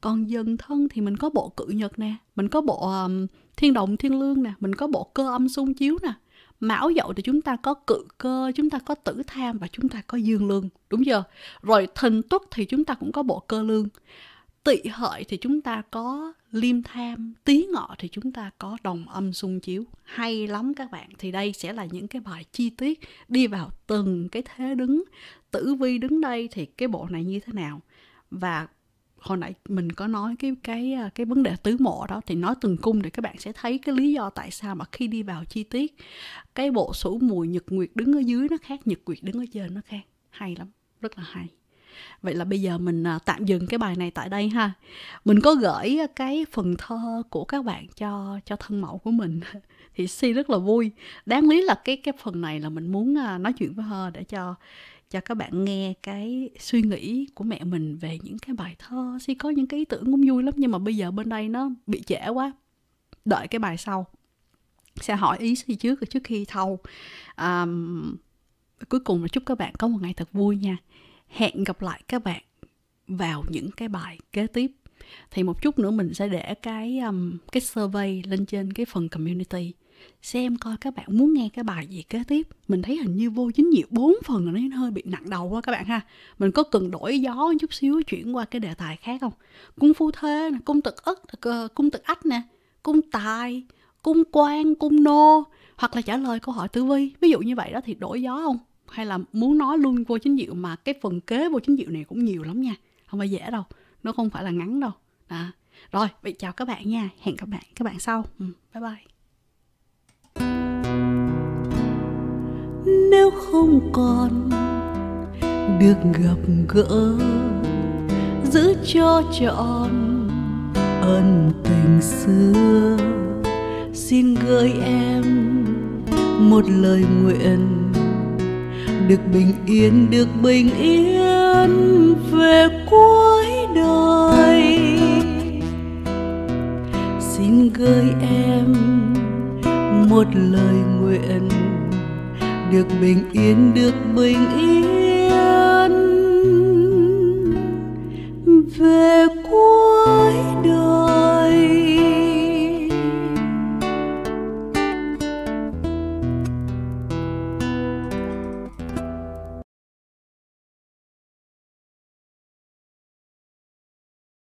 còn dần thân thì mình có bộ cự nhật nè mình có bộ um, thiên động thiên lương nè mình có bộ cơ âm xung chiếu nè mão dậu thì chúng ta có cự cơ chúng ta có tử tham và chúng ta có dương lương đúng chưa rồi thình tuất thì chúng ta cũng có bộ cơ lương tỵ hợi thì chúng ta có liêm tham tí ngọ thì chúng ta có đồng âm xung chiếu hay lắm các bạn thì đây sẽ là những cái bài chi tiết đi vào từng cái thế đứng tử vi đứng đây thì cái bộ này như thế nào và hồi nãy mình có nói cái cái à, cái vấn đề tứ mộ đó thì nói từng cung để các bạn sẽ thấy cái lý do tại sao mà khi đi vào chi tiết cái bộ sủ mùi nhật nguyệt đứng ở dưới nó khác nhật nguyệt đứng ở trên nó khác hay lắm rất là hay vậy là bây giờ mình à, tạm dừng cái bài này tại đây ha mình có gửi cái phần thơ của các bạn cho cho thân mẫu của mình thì si rất là vui đáng lý là cái cái phần này là mình muốn à, nói chuyện với her để cho cho các bạn nghe cái suy nghĩ của mẹ mình về những cái bài thơ si có những cái ý tưởng cũng vui lắm nhưng mà bây giờ bên đây nó bị trễ quá đợi cái bài sau sẽ hỏi ý si trước trước khi thâu um, cuối cùng là chúc các bạn có một ngày thật vui nha hẹn gặp lại các bạn vào những cái bài kế tiếp thì một chút nữa mình sẽ để cái um, cái survey lên trên cái phần community xem coi các bạn muốn nghe cái bài gì kế tiếp mình thấy hình như vô chính nhiều bốn phần rồi nó hơi bị nặng đầu quá các bạn ha mình có cần đổi gió chút xíu chuyển qua cái đề tài khác không cung phu thế nè cung tực ất ờ, cung tực ách nè cung tài cung quan cung nô hoặc là trả lời câu hỏi tử vi ví dụ như vậy đó thì đổi gió không hay là muốn nói luôn vô chính diệu mà cái phần kế vô chính diệu này cũng nhiều lắm nha không phải dễ đâu nó không phải là ngắn đâu đó. rồi vậy chào các bạn nha hẹn các bạn các bạn sau ừ, bye bye nếu không còn được gặp gỡ giữ cho trọn ân tình xưa xin gửi em một lời nguyện được bình yên được bình yên về cuối đời xin gửi em một lời nguyện được bình yên được bình yên về cuối